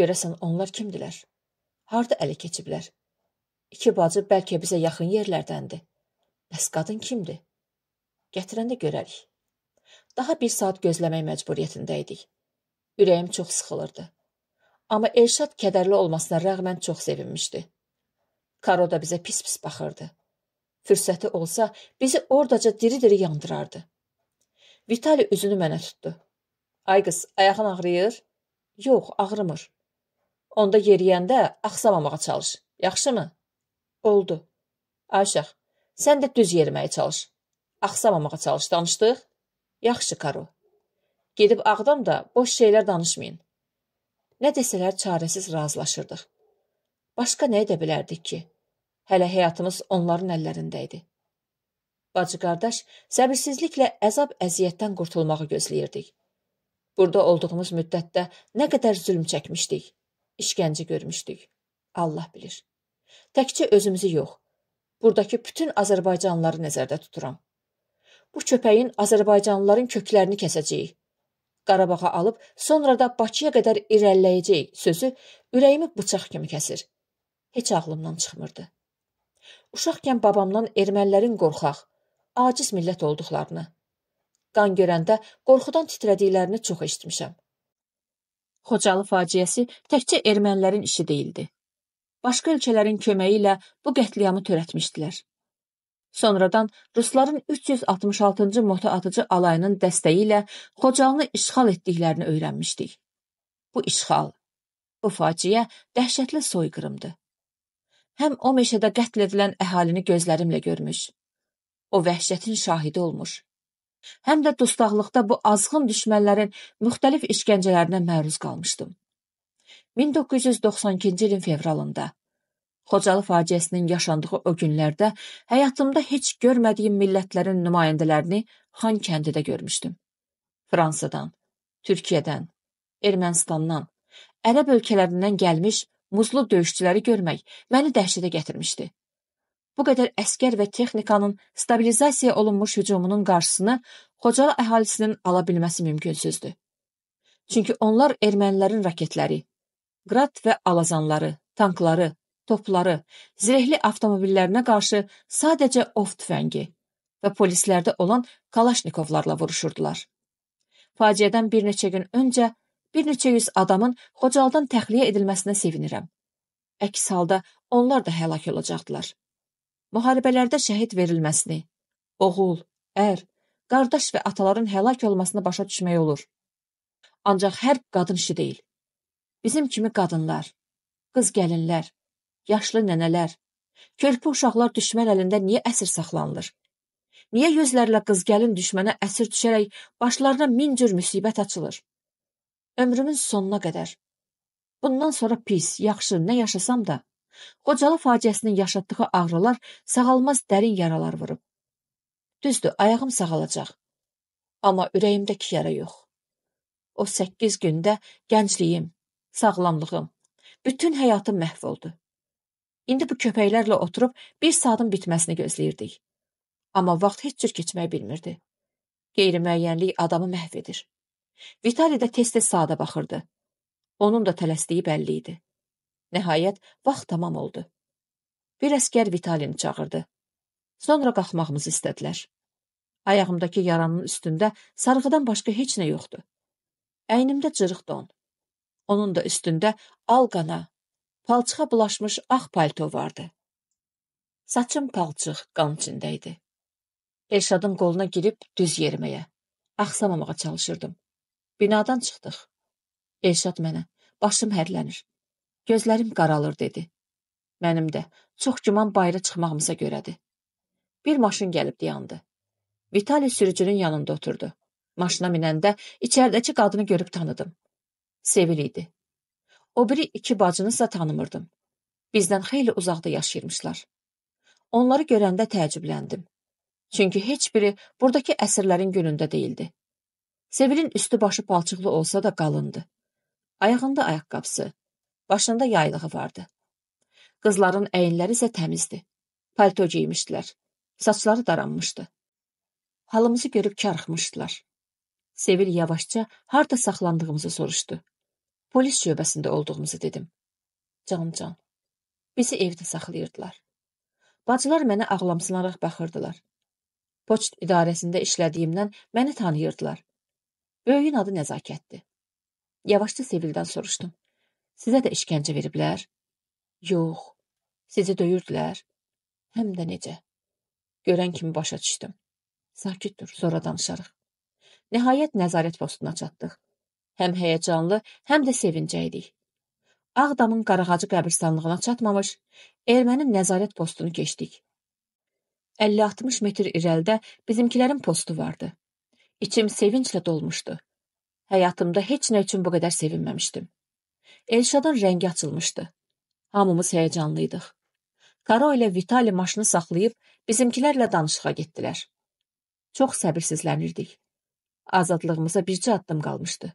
Görəsən onlar kimdilər? Harda ələ keçiblər? İki bacı bəlkə bizə yaxın yerlərdəndir. Bəs qadın kimdir? Gətirəndə görərik. Daha bir saat gözləmək məcburiyyətində idik. Ürəyim çox sıxılırdı. Amma Elşad kədərli olmasına rəğmən çox sevinmişdi. Karo da bizə pis-pis baxırdı. Fürsəti olsa bizi oradaca diri-diri yandırardı. Vitali üzünü mənə tutdu. Ay qız, ayağın ağrıyır? Yox, ağrımır. Onda yeriyəndə axsamamağa çalış. Yaxşımı? Oldu. Ayşəx, sən də düz yeriməyə çalış. Axsamamağa çalış, danışdıq? Yaxşı, Karo. Gedib ağdam da boş şeylər danışmayın. Nə desələr çarəsiz razılaşırdıq. Başqa nə edə bilərdik ki? Hələ həyatımız onların əllərində idi. Bacı qardaş səbirsizliklə əzab-əziyyətdən qurtulmağı gözləyirdik. Burada olduğumuz müddətdə nə qədər zülm çəkmişdik, işgəncə görmüşdük. Allah bilir. Təkcə özümüzü yox, buradakı bütün Azərbaycanlıları nəzərdə tuturam. Bu köpəyin Azərbaycanlıların köklərini kəsəcəyik. Qarabağa alıb, sonra da Bakıya qədər irəliləyəcəyik sözü ürəyimi bıçaq kimi kəsir. Heç ağlımdan çıxmırdı. Uşaqkən babamdan ermənilərin qorxaq, aciz millət olduqlarını. Qan görəndə qorxudan titrədiklərini çox eşitmişəm. Xocalı faciəsi təkcə ermənilərin işi deyildi. Başqa ölkələrin köməyi ilə bu qətliamı törətmişdilər. Sonradan rusların 366-cı moto atıcı alayının dəstəyi ilə Xocalını işğal etdiklərini öyrənmişdik. Bu işğal, bu faciə dəhşətli soyqırımdı. Həm o meşədə qətl edilən əhalini gözlərimlə görmüş, o vəhşətin şahidi olmuş. Həm də dustaqlıqda bu azğın düşmənlərin müxtəlif işgəncələrinə məruz qalmışdım. 1992-ci ilin fevralında Xocalı faciəsinin yaşandığı o günlərdə həyatımda heç görmədiyim millətlərin nümayəndələrini Xan kəndidə görmüşdüm. Fransadan, Türkiyədən, Ermənistandan, Ərəb ölkələrindən gəlmiş muzlu döyüşçüləri görmək məni dəhşətə gətirmişdi bu qədər əskər və texnikanın stabilizasiya olunmuş hücumunun qarşısını Xocalı əhalisinin ala bilməsi mümkünsüzdür. Çünki onlar ermənilərin raketləri, qrat və alazanları, tankları, topları, zirehli avtomobillərinə qarşı sadəcə of tüfəngi və polislərdə olan kalaşnikovlarla vuruşurdular. Faciədən bir neçə gün öncə bir neçə yüz adamın Xocalıdan təxliyə edilməsinə sevinirəm. Əks halda onlar da həlak olacaqdılar müharibələrdə şəhid verilməsini, oğul, ər, qardaş və ataların həlak olmasını başa düşmək olur. Ancaq hərb qadın işi deyil. Bizim kimi qadınlar, qız gəlinlər, yaşlı nənələr, körpə uşaqlar düşmən əlində niyə əsir saxlanılır? Niyə yüzlərlə qız gəlin düşmənə əsir düşərək başlarına min cür müsibət açılır? Ömrümün sonuna qədər. Bundan sonra pis, yaxşı nə yaşasam da, Xocalı faciəsinin yaşatdığı ağrılar sağalmaz dərin yaralar vurub. Düzdür, ayağım sağalacaq. Amma ürəyimdəki yara yox. O 8 gündə gəncliyim, sağlamlığım, bütün həyatım məhv oldu. İndi bu köpəklərlə oturub bir saatın bitməsini gözləyirdik. Amma vaxt heç cür keçmək bilmirdi. Qeyri-müəyyənlik adamı məhv edir. Vitali də tez-tez saata baxırdı. Onun da tələsdiyi bəlli idi. Nəhayət, vaxt tamam oldu. Bir əskər Vitalini çağırdı. Sonra qalxmağımızı istədilər. Ayağımdakı yaranın üstündə sarğıdan başqa heç nə yoxdu. Əynimdə cırıq don. Onun da üstündə alqana, palçığa bulaşmış ağ palto vardı. Saçım qalçıq qan içində idi. Elşadın qoluna girib düz yeriməyə, axsamamağa çalışırdım. Binadan çıxdıq. Elşad mənə, başım hərlənir. Gözlərim qaralır dedi. Mənim də çox güman bayıra çıxmağımıza görədir. Bir maşın gəlib dayandı. Vitali sürücünün yanında oturdu. Maşına minəndə içəridəki qadını görüb tanıdım. Sevil idi. O biri iki bacınızsa tanımırdım. Bizdən xeyli uzaqda yaşayırmışlar. Onları görəndə təəccübləndim. Çünki heç biri buradakı əsirlərin günündə değildi. Sevilin üstü başı palçıqlı olsa da qalındı. Ayağında ayaqqabısı, Başında yaylığı vardı. Qızların əyinləri isə təmizdi. Palto geymişdilər. Saçları daranmışdı. Halımızı görüb karxmışdılar. Sevil yavaşca harda saxlandığımızı soruşdu. Polis şöbəsində olduğumuzu dedim. Cancan, bizi evdə saxlayırdılar. Bacılar mənə ağlamsınaraq baxırdılar. Poçt idarəsində işlədiyimdən məni tanıyırdılar. Böyüyün adı nəzakətdi. Yavaşca Sevildən soruşdum. Sizə də işgəncə veriblər? Yox. Sizi döyürdülər? Həm də necə? Görən kimi başa düşdüm. Sakit dur, sonra danışarıq. Nəhayət nəzarət postuna çatdıq. Həm həyəcanlı, həm də sevincəydik. Ağdamın Qarağacı qəbristanlığına çatmamış, ermənin nəzarət postunu keçdik. 50-60 metr irəlidə bizimkilərin postu vardı. İçim sevinclə dolmuşdu. Həyatımda heç nə üçün bu qədər sevinməmişdim. Elşadın rəngi açılmışdı. Hamımız həyəcanlıydıq. Karo ilə Vitali maşını saxlayıb bizimkilərlə danışığa getdilər. Çox səbirsizlənirdik. Azadlığımıza bircə addım qalmışdı.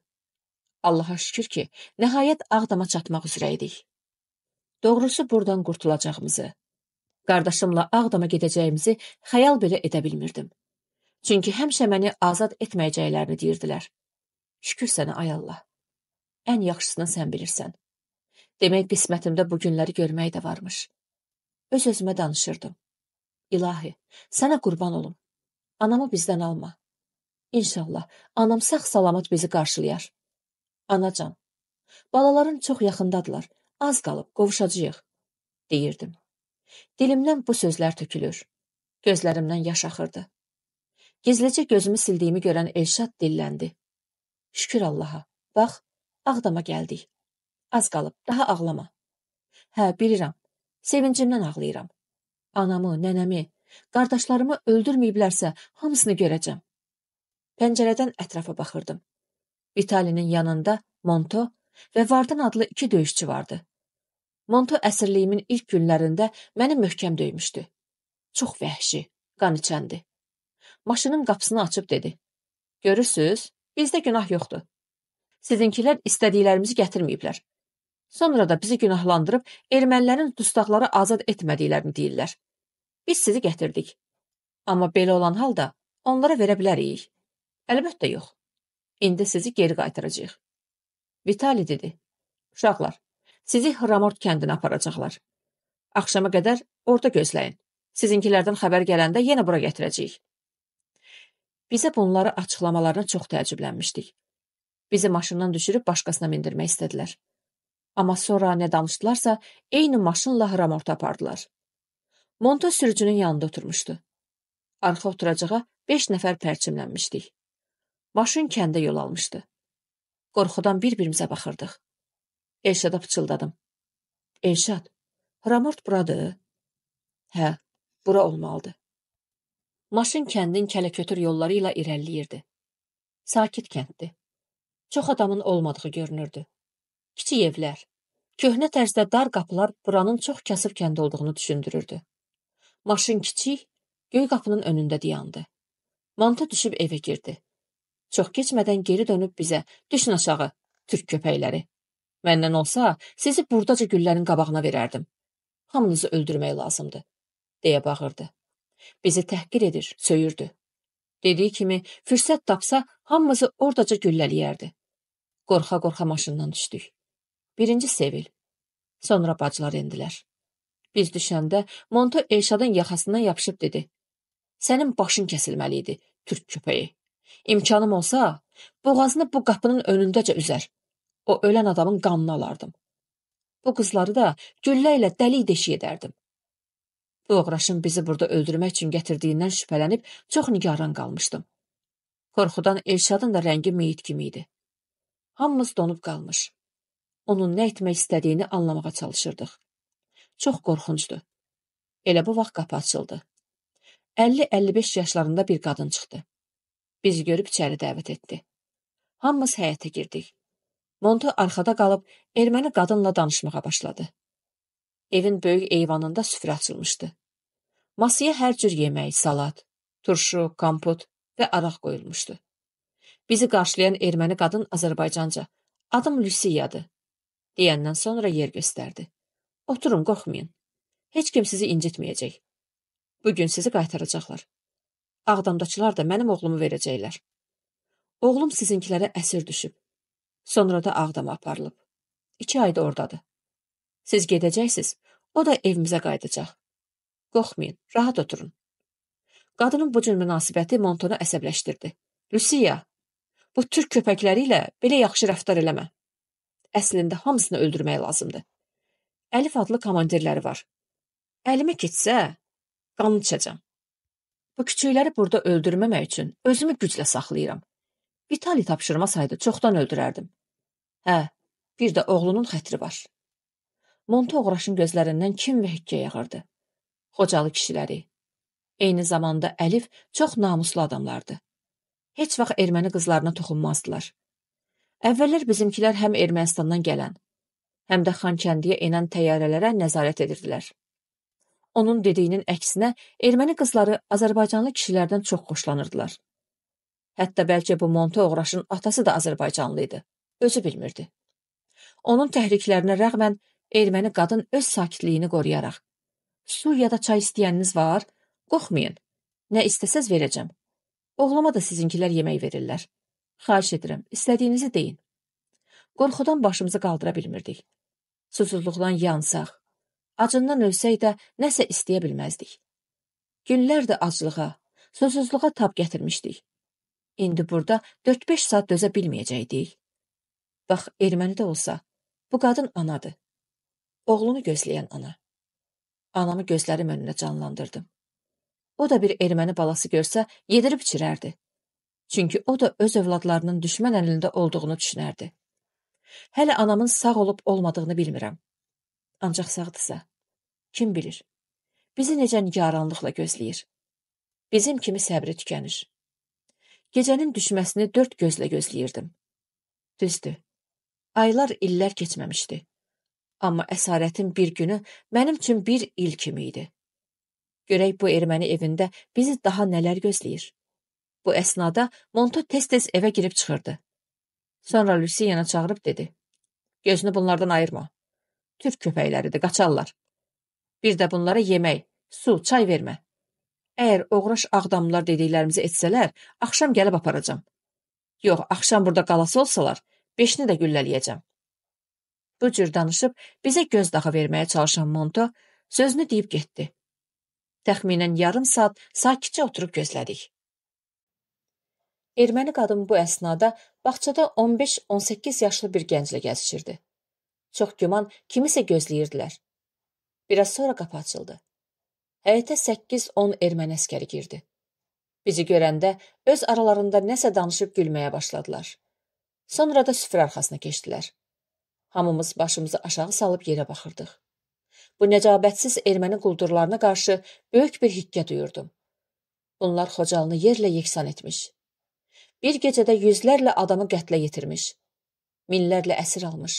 Allaha şükür ki, nəhayət Ağdama çatmaq üzrə idik. Doğrusu buradan qurtulacağımızı, qardaşımla Ağdama gedəcəyimizi xəyal belə edə bilmirdim. Çünki həmişə məni azad etməyəcəklərini deyirdilər. Şükür sənə, ay Allah ən yaxşısını sən bilirsən. Demək qismətimdə bu günləri görmək də varmış. Öz-özümə danışırdım. İlahi, sənə qurban olum. Anamı bizdən alma. İnşallah, anam sağ-salamat bizi qarşılayar. Anacan, balaların çox yaxındadılar, az qalıb, qovuşacağıq, deyirdim. Dilimdən bu sözlər tökülür. Gözlərimdən yaş axırdı. Gizlicə gözümü sildiyimi görən Elşad dilləndi. Şükür Allaha, bax, Ağdama gəldik. Az qalıb, daha ağlama. Hə, bilirəm. Sevincimdən ağlayıram. Anamı, nənəmi, qardaşlarımı öldürməyiblərsə, hamısını görəcəm. Pəncərədən ətrafa baxırdım. Vitalinin yanında Monto və Vardan adlı iki döyüşçü vardı. Monto əsirliyimin ilk günlərində məni möhkəm döymüşdü. Çox vəhşi, qan içəndi. Maşının qapısını açıb dedi. Görürsüz, bizdə günah yoxdur sizinkilər istədiklərimizi gətirməyiblər. Sonra da bizi günahlandırıb ermənilərin dustaqları azad etmədiklərini deyirlər. Biz sizi gətirdik. Amma belə olan halda onlara verə bilərik. Əlbəttə yox. İndi sizi geri qaytaracağıq. Vitali dedi. Uşaqlar, sizi Hramort kəndinə aparacaqlar. Axşama qədər orada gözləyin. Sizinkilərdən xəbər gələndə yenə bura gətirəcəyik. Bizə bunları açıqlamalarına çox təəccüblənmişdik. Bizi maşından düşürüb başqasına mindirmək istədilər. Amma sonra nə danışdılarsa, eyni maşınla hramorta apardılar. Monta sürücünün yanında oturmuşdu. Arxa oturacağa beş nəfər pərçimlənmişdik. Maşın kəndə yol almışdı. Qorxudan bir-birimizə baxırdıq. Elşada pıçıldadım. Elşad, hramort buradır? Hə, bura olmalıdır. Maşın kəndin kələkötür yolları ilə irəliləyirdi. Sakit kənddi çox adamın olmadığı görünürdü. Kiçik evlər, köhnə tərzdə dar qapılar buranın çox kasıb kəndi olduğunu düşündürürdü. Maşın kiçik, göy qapının önündə dayandı. Manta düşüb evə girdi. Çox keçmədən geri dönüb bizə, düşün aşağı, türk köpəkləri. Məndən olsa, sizi burdaca güllərin qabağına verərdim. Hamınızı öldürmək lazımdı, deyə bağırdı. Bizi təhqir edir, söyürdü. Dediyi kimi, fürsət tapsa hamımızı ordaca güllələyərdi. Qorxa-qorxa maşından düşdük. Birinci Sevil. Sonra bacılar endilər. Biz düşəndə Monto Elşadın yaxasından yapışıb dedi. Sənin başın kəsilməli idi, türk köpəyi. İmkanım olsa, boğazını bu qapının önündəcə üzər. O ölən adamın qanını alardım. Bu qızları da güllə ilə dəlik deşik edərdim. Bu oğraşın bizi burada öldürmək üçün gətirdiyindən şübhələnib çox nigaran qalmışdım. Qorxudan Elşadın da rəngi meyit kimi idi. Hamımız donub qalmış. Onun nə etmək istədiyini anlamağa çalışırdıq. Çox qorxuncdu. Elə bu vaxt qapı açıldı. 50-55 yaşlarında bir qadın çıxdı. Bizi görüb içəri dəvət etdi. Hamımız həyətə girdik. Monta arxada qalıb erməni qadınla danışmağa başladı. Evin böyük eyvanında süfrə açılmışdı. Masaya hər cür yemək, salat, turşu, kompot və araq qoyulmuşdu. Bizi qarşılayan erməni qadın Azərbaycanca. Adım Lüsiyadır. Deyəndən sonra yer göstərdi. Oturun, qorxmayın. Heç kim sizi incitməyəcək. Bugün sizi qaytaracaqlar. Ağdamdakılar da mənim oğlumu verəcəklər. Oğlum sizinkilərə əsir düşüb. Sonra da Ağdama aparılıb. İki ayda oradadır. Siz gedəcəksiniz, o da evimizə qayıdacaq. Qorxmayın, rahat oturun. Qadının bu cür münasibəti Montonu əsəbləşdirdi. Lusiya, Bu türk köpəkləri ilə belə yaxşı rəftar eləmə. Əslində hamısını öldürmək lazımdır. Əlif adlı komandirləri var. Əlimə keçsə, qanını içəcəm. Bu küçükləri burada öldürməmək üçün özümü güclə saxlayıram. Vitali tapşırmasaydı çoxdan öldürərdim. Hə, bir də oğlunun xətri var. Monta oğraşın gözlərindən kim və hükkə yağırdı. Xocalı kişiləri. Eyni zamanda Əlif çox namuslu adamlardı heç vaxt erməni qızlarına toxunmazdılar. Əvvəllər bizimkilər həm Ermənistandan gələn, həm də Xankəndiyə enən təyyarələrə nəzarət edirdilər. Onun dediyinin əksinə erməni qızları Azərbaycanlı kişilərdən çox xoşlanırdılar. Hətta bəlkə bu Monta Oğraşın atası da Azərbaycanlı idi. Özü bilmirdi. Onun təhriklərinə rəğmən erməni qadın öz sakitliyini qoruyaraq "Su ya da çay istəyəniniz var? Qorxmayın. Nə istəsəz verəcəm. Oğluma da sizinkilər yemək verirlər. Xahiş edirəm, istədiyinizi deyin. Qorxudan başımızı qaldıra bilmirdik. Susuzluqdan yansaq, acından ölsək də nəsə istəyə bilməzdik. Günlərdir aclığa, susuzluğa tab gətirmişdik. İndi burada 4-5 saat dözə bilməyəcəkdik. Bax, erməni də olsa, bu qadın anadır. Oğlunu gözləyən ana. Anamı gözlərim önünə canlandırdım o da bir erməni balası görsə yedirib içirərdi. Çünki o da öz övladlarının düşmən əlində olduğunu düşünərdi. Hələ anamın sağ olub olmadığını bilmirəm. Ancaq sağdırsa, kim bilir, bizi necə nigaranlıqla gözləyir. Bizim kimi səbri tükənir. Gecənin düşməsini dörd gözlə gözləyirdim. Düzdür, aylar illər keçməmişdi. Amma əsarətin bir günü mənim üçün bir il kimi idi. Görək bu erməni evində bizi daha nələr gözləyir. Bu əsnada Monto tez-tez evə girib çıxırdı. Sonra Luciana çağırıb dedi. Gözünü bunlardan ayırma. Türk köpəkləridir, qaçarlar. Bir də bunlara yemək, su, çay vermə. Əgər oğraş ağdamlar dediklərimizi etsələr, axşam gəlib aparacam. Yox, axşam burada qalası olsalar, beşini də güllələyəcəm. Bu cür danışıb bizə göz dağı verməyə çalışan Monto sözünü deyib getdi. Təxminən yarım saat sakitcə oturub gözlədik. Erməni qadın bu əsnada bağçada 15-18 yaşlı bir gənclə gəzişirdi. Çox güman kimisə gözləyirdilər. Bir az sonra qapı açıldı. Həyətə 8-10 erməni əskəri girdi. Bizi görəndə öz aralarında nəsə danışıb gülməyə başladılar. Sonra da süfrə arxasına keçdilər. Hamımız başımızı aşağı salıb yerə baxırdıq bu necabətsiz erməni quldurlarına qarşı böyük bir hikkə duyurdum. Bunlar Xocalını yerlə yeksan etmiş. Bir gecədə yüzlərlə adamı qətlə yetirmiş. Minlərlə əsir almış.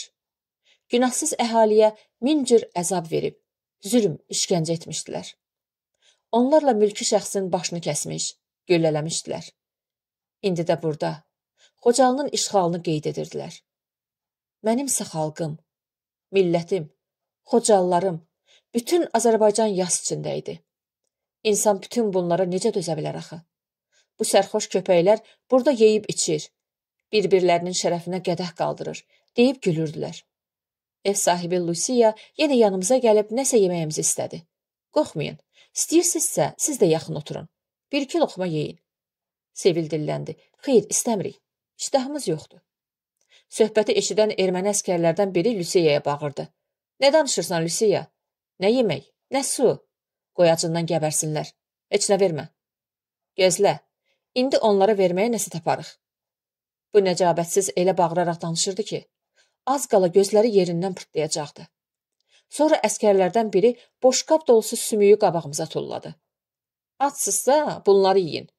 Günahsız əhaliyə min cür əzab verib, zülm, işgəncə etmişdilər. Onlarla mülki şəxsin başını kəsmiş, göllələmişdilər. İndi də burada, Xocalının işğalını qeyd edirdilər. Mənim isə xalqım, millətim, Xocalılarım, Bütün Azərbaycan yas içində idi. İnsan bütün bunlara necə dözə bilər axı? Bu sərxoş köpəklər burada yeyib içir, bir-birlərinin şərəfinə qədəh qaldırır, deyib gülürdülər. Ev sahibi Lusiya yenə yanımıza gəlib nəsə yeməyimizi istədi. Qorxmayın, istəyirsinizsə siz də yaxın oturun. Bir iki loxma yeyin. Sevil dilləndi. Xeyr, istəmirik. İştahımız yoxdur. Söhbəti eşidən erməni əskərlərdən biri Lusiyaya bağırdı. Nə danışırsan, Lusiya? Nə yemək, nə su? Qoy acından gəbərsinlər. Heç nə vermə. Gözlə. İndi onlara verməyə nəsə taparıq. Bu nəcabətsiz elə bağıraraq danışırdı ki, az qala gözləri yerindən pırtlayacaqdı. Sonra əskərlərdən biri boşqab dolusu sümüyü qabağımıza tulladı. Açsızsa bunları yiyin.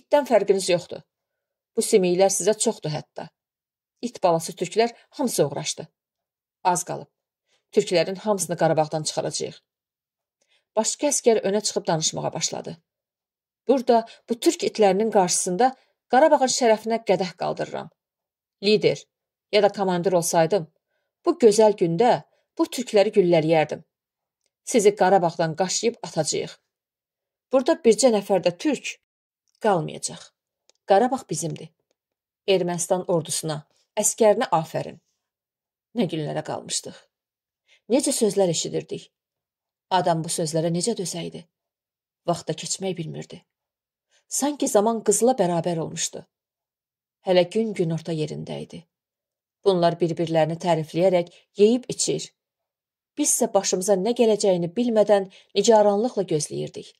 İtdən fərqiniz yoxdur. Bu simiklər sizə çoxdur hətta. İt balası tüklər hamısı uğraşdı. Az qalıb türklərin hamısını Qarabağdan çıxaracağıq. Başqa əskər önə çıxıb danışmağa başladı. Burada bu türk itlərinin qarşısında Qarabağın şərəfinə qədəh qaldırıram. Lider ya da komandir olsaydım, bu gözəl gündə bu türkləri güllələyərdim. Sizi Qarabağdan qaşıyıb atacağıq. Burada bircə nəfər də türk qalmayacaq. Qarabağ bizimdir. Ermənistan ordusuna, əskərinə afərin. Nə günlərə qalmışdıq. Necə sözlər eşidirdik. Adam bu sözlərə necə dözəydi? Vaxta keçmək bilmirdi. Sanki zaman qızla bərabər olmuşdu. Hələ gün gün orta yerində idi. Bunlar bir-birlərini tərifləyərək yeyib içir. Bizsə başımıza nə gələcəyini bilmədən nicaranlıqla gözləyirdik.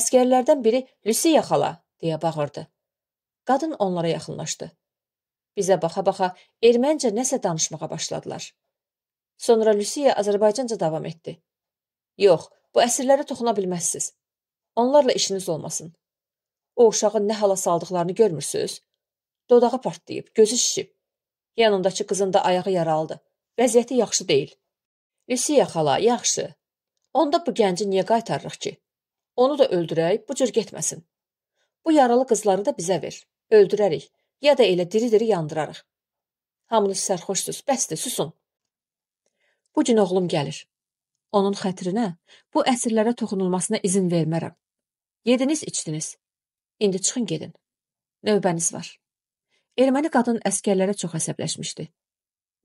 Əskərlərdən biri Lüsi yaxala deyə bağırdı. Qadın onlara yaxınlaşdı. Bizə baxa-baxa erməncə nəsə danışmağa başladılar. Sonra Lusiya Azərbaycanca davam etdi. Yox, bu əsirlərə toxuna bilməzsiz. Onlarla işiniz olmasın. O uşağın nə hala saldıqlarını görmürsüz? Dodağı partlayıb, gözü şişib. Yanındakı qızın da ayağı yaraldı. Vəziyyəti yaxşı deyil. Lusiya xala, yaxşı. Onda bu gənci niyə qaytarırıq ki? Onu da öldürək, bu cür getməsin. Bu yaralı qızları da bizə ver. Öldürərik, ya da elə diri-diri yandırarıq. Hamınız sərxoşsuz, bəsdir, susun. Bu gün oğlum gəlir. Onun xətrinə bu əsirlərə toxunulmasına izin vermərəm. Yediniz, içdiniz. İndi çıxın gedin. Növbəniz var. Erməni qadın əskərlərə çox əsəbləşmişdi.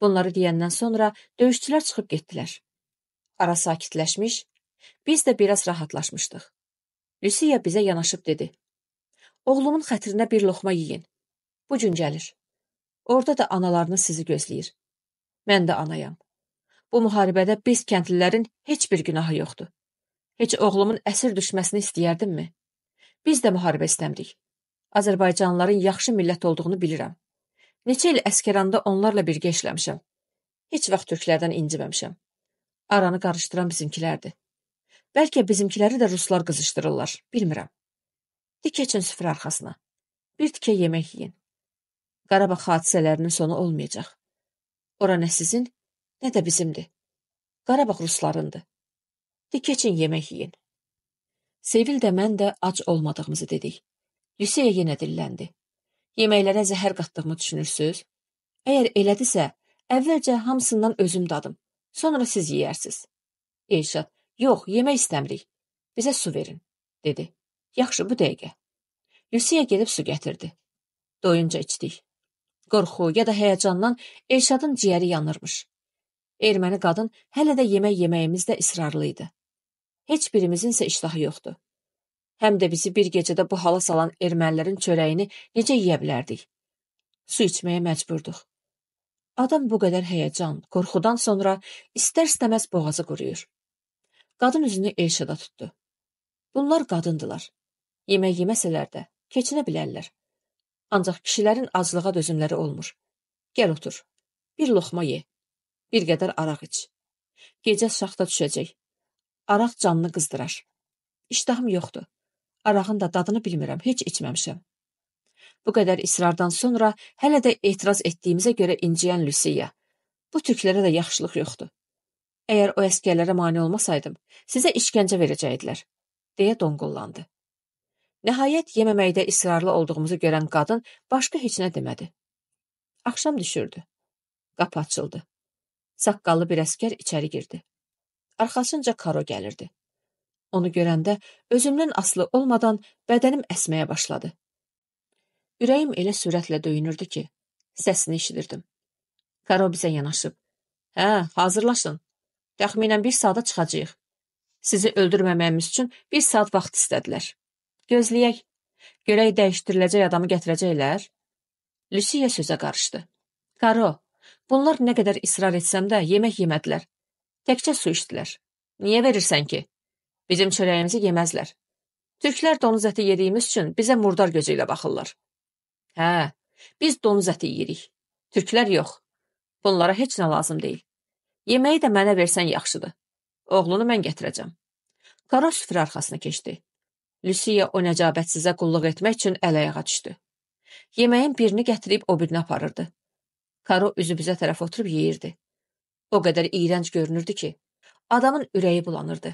Bunları deyəndən sonra döyüşçülər çıxıb getdilər. Ara sakitləşmiş, biz də biraz rahatlaşmışdıq. Lüsiya bizə yanaşıb dedi. Oğlumun xətrinə bir loxma yiyin. Bu gün gəlir. Orada da analarınız sizi gözləyir. Mən də anayam. Bu müharibədə biz kəndlilərin heç bir günahı yoxdur. Heç oğlumun əsir düşməsini istəyərdimmi? Biz də müharibə istəmdik. Azərbaycanlıların yaxşı millət olduğunu bilirəm. Neçə il əskəranda onlarla birgə işləmişəm. Heç vaxt türklərdən inciməmişəm. Aranı qarışdıran bizimkilərdir. Bəlkə bizimkiləri də ruslar qızışdırırlar, bilmirəm. Dik üçün süfrə arxasına. Bir tikə yemək yeyin. Qarabağ hadisələrinin sonu olmayacaq. Ora nə sizin, nə də bizimdir. Qarabağ ruslarındır. De keçin yemək yeyin. Sevil də mən də ac olmadığımızı dedik. Lüsiya yenə dilləndi. Yeməklərə zəhər qatdığımı düşünürsüz? Əgər elədisə, əvvəlcə hamısından özüm dadım. Sonra siz yeyərsiz. Elşad, yox, yemək istəmirik. Bizə su verin, dedi. Yaxşı, bu dəqiqə. Lüsiya gedib su gətirdi. Doyunca içdik. Qorxu ya da həyəcandan Elşadın ciyəri yanırmış. Erməni qadın hələ də yemək yeməyimizdə israrlı idi. Heç birimizin isə iştahı yoxdu. Həm də bizi bir gecədə bu hala salan ermənilərin çörəyini necə yeyə bilərdik? Su içməyə məcburduq. Adam bu qədər həyəcan, qorxudan sonra istər-istəməz boğazı quruyur. Qadın üzünü Elşada tutdu. Bunlar qadındılar. Yemək yeməsələr də, keçinə bilərlər. Ancaq kişilərin aclığa dözümləri olmur. Gəl otur, bir loxma ye. Bir qədər araq iç. Gecə şaxta düşəcək. Araq canını qızdırar. İştahım yoxdur. Arağın da dadını bilmirəm, heç içməmişəm. Bu qədər isrardan sonra hələ də etiraz etdiyimizə görə inciyən Lusiya. Bu türklərə də yaxşılıq yoxdur. Əgər o əskərlərə mane olmasaydım, sizə işgəncə verəcəkdilər, deyə donqullandı. Nəhayət yeməməkdə israrlı olduğumuzu görən qadın başqa heç nə demədi. Axşam düşürdü. Qapı açıldı saqqallı bir əskər içəri girdi. Arxasınca Karo gəlirdi. Onu görəndə özümdən aslı olmadan bədənim əsməyə başladı. Ürəyim elə sürətlə döyünürdü ki, səsini işidirdim. Karo bizə yanaşıb. Hə, hazırlaşın. Təxminən bir saata çıxacağıq. Sizi öldürməməyimiz üçün bir saat vaxt istədilər. Gözləyək. Görək dəyişdiriləcək adamı gətirəcəklər. Lusiya sözə qarışdı. Karo, Bunlar nə qədər israr etsəm də yemək yemədilər. Təkcə su içdilər. Niyə verirsən ki? Bizim çörəyimizi yeməzlər. Türklər donuz əti yediyimiz üçün bizə murdar gözü ilə baxırlar. Hə, biz donuz əti yeyirik. Türklər yox. Bunlara heç nə lazım deyil. Yeməyi də mənə versən yaxşıdır. Oğlunu mən gətirəcəm. Karo süfrə arxasına keçdi. Lusiya o nəcabətsizə qulluq etmək üçün əl-ayağa düşdü. Yeməyin birini gətirib o birini aparırdı. Karo üzü-bizə tərəf oturub yeyirdi. O qədər iyrənc görünürdü ki, adamın ürəyi bulanırdı.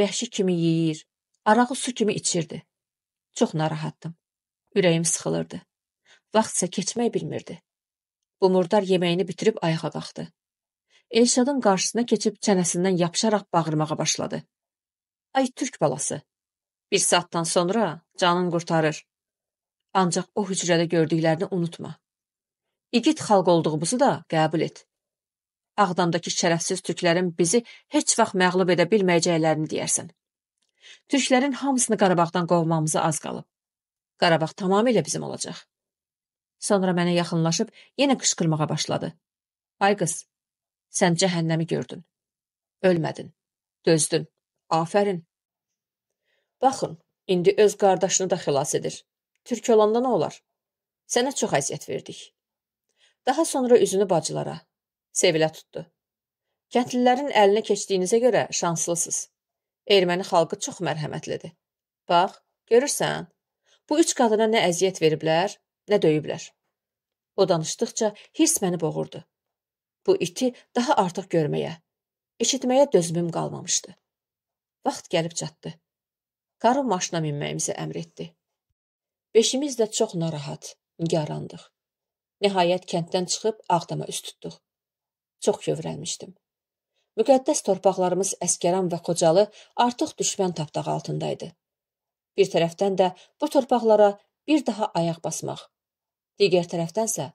Vəhşi kimi yeyir, arağı su kimi içirdi. Çox narahatdım. Ürəyim sıxılırdı. Vaxt isə keçmək bilmirdi. Bu murdar yeməyini bitirib ayağa qalxdı. Elşadın qarşısına keçib çənəsindən yapışaraq bağırmağa başladı. Ay türk balası! Bir saatdan sonra canın qurtarır. Ancaq o hücrədə gördüklərini unutma. İgid xalq olduğumuzu da qəbul et. Ağdamdakı şərəfsiz türklərin bizi heç vaxt məğlub edə bilməyəcəklərini deyərsən. Türklərin hamısını Qarabağdan qovmamıza az qalıb. Qarabağ tamamilə bizim olacaq. Sonra mənə yaxınlaşıb yenə qışqırmağa başladı. Ay qız, sən cəhənnəmi gördün. Ölmədin, dözdün, afərin. Baxın, indi öz qardaşını da xilas edir. Türk olanda nə olar? Sənə çox əziyyət verdik. Daha sonra üzünü bacılara, Sevilə tutdu. Kəndlilərin əlinə keçdiyinizə görə şanslısınız. Erməni xalqı çox mərhəmətlidir. Bax, görürsən, bu üç qadına nə əziyyət veriblər, nə döyüblər. O danışdıqca hirs məni boğurdu. Bu iti daha artıq görməyə, eşitməyə dözümüm qalmamışdı. Vaxt gəlib çatdı. Qarı maşına minməyimizi əmr etdi. Beşimiz də çox narahat, nigarandıq. Nəhayət kənddən çıxıb Ağdama üst tutduq. Çox kövrəlmişdim. Müqəddəs torpaqlarımız Əskəran və Xocalı artıq düşmən tapdağı altında idi. Bir tərəfdən də bu torpaqlara bir daha ayaq basmaq, digər tərəfdənsə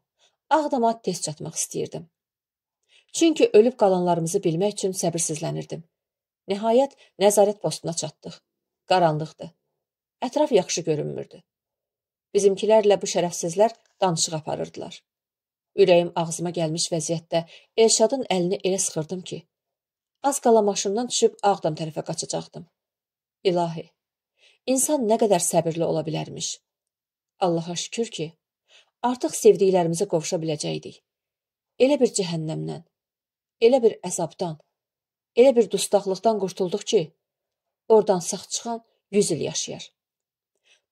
Ağdama tez çatmaq istəyirdim. Çünki ölüb qalanlarımızı bilmək üçün səbirsizlənirdim. Nəhayət nəzarət postuna çatdıq. Qaranlıqdı. Ətraf yaxşı görünmürdü. Bizimkilərlə bu şərəfsizlər danışıq aparırdılar. Ürəyim ağzıma gəlmiş vəziyyətdə Elşadın əlini elə sıxırdım ki, az qala maşından düşüb Ağdam tərəfə qaçacaqdım. İlahi, insan nə qədər səbirli ola bilərmiş. Allaha şükür ki, artıq sevdiklərimizə qovuşa biləcəkdik. Elə bir cəhənnəmdən, elə bir əzabdan, elə bir dustaqlıqdan qurtulduq ki, oradan sağ çıxan yüz il yaşayar.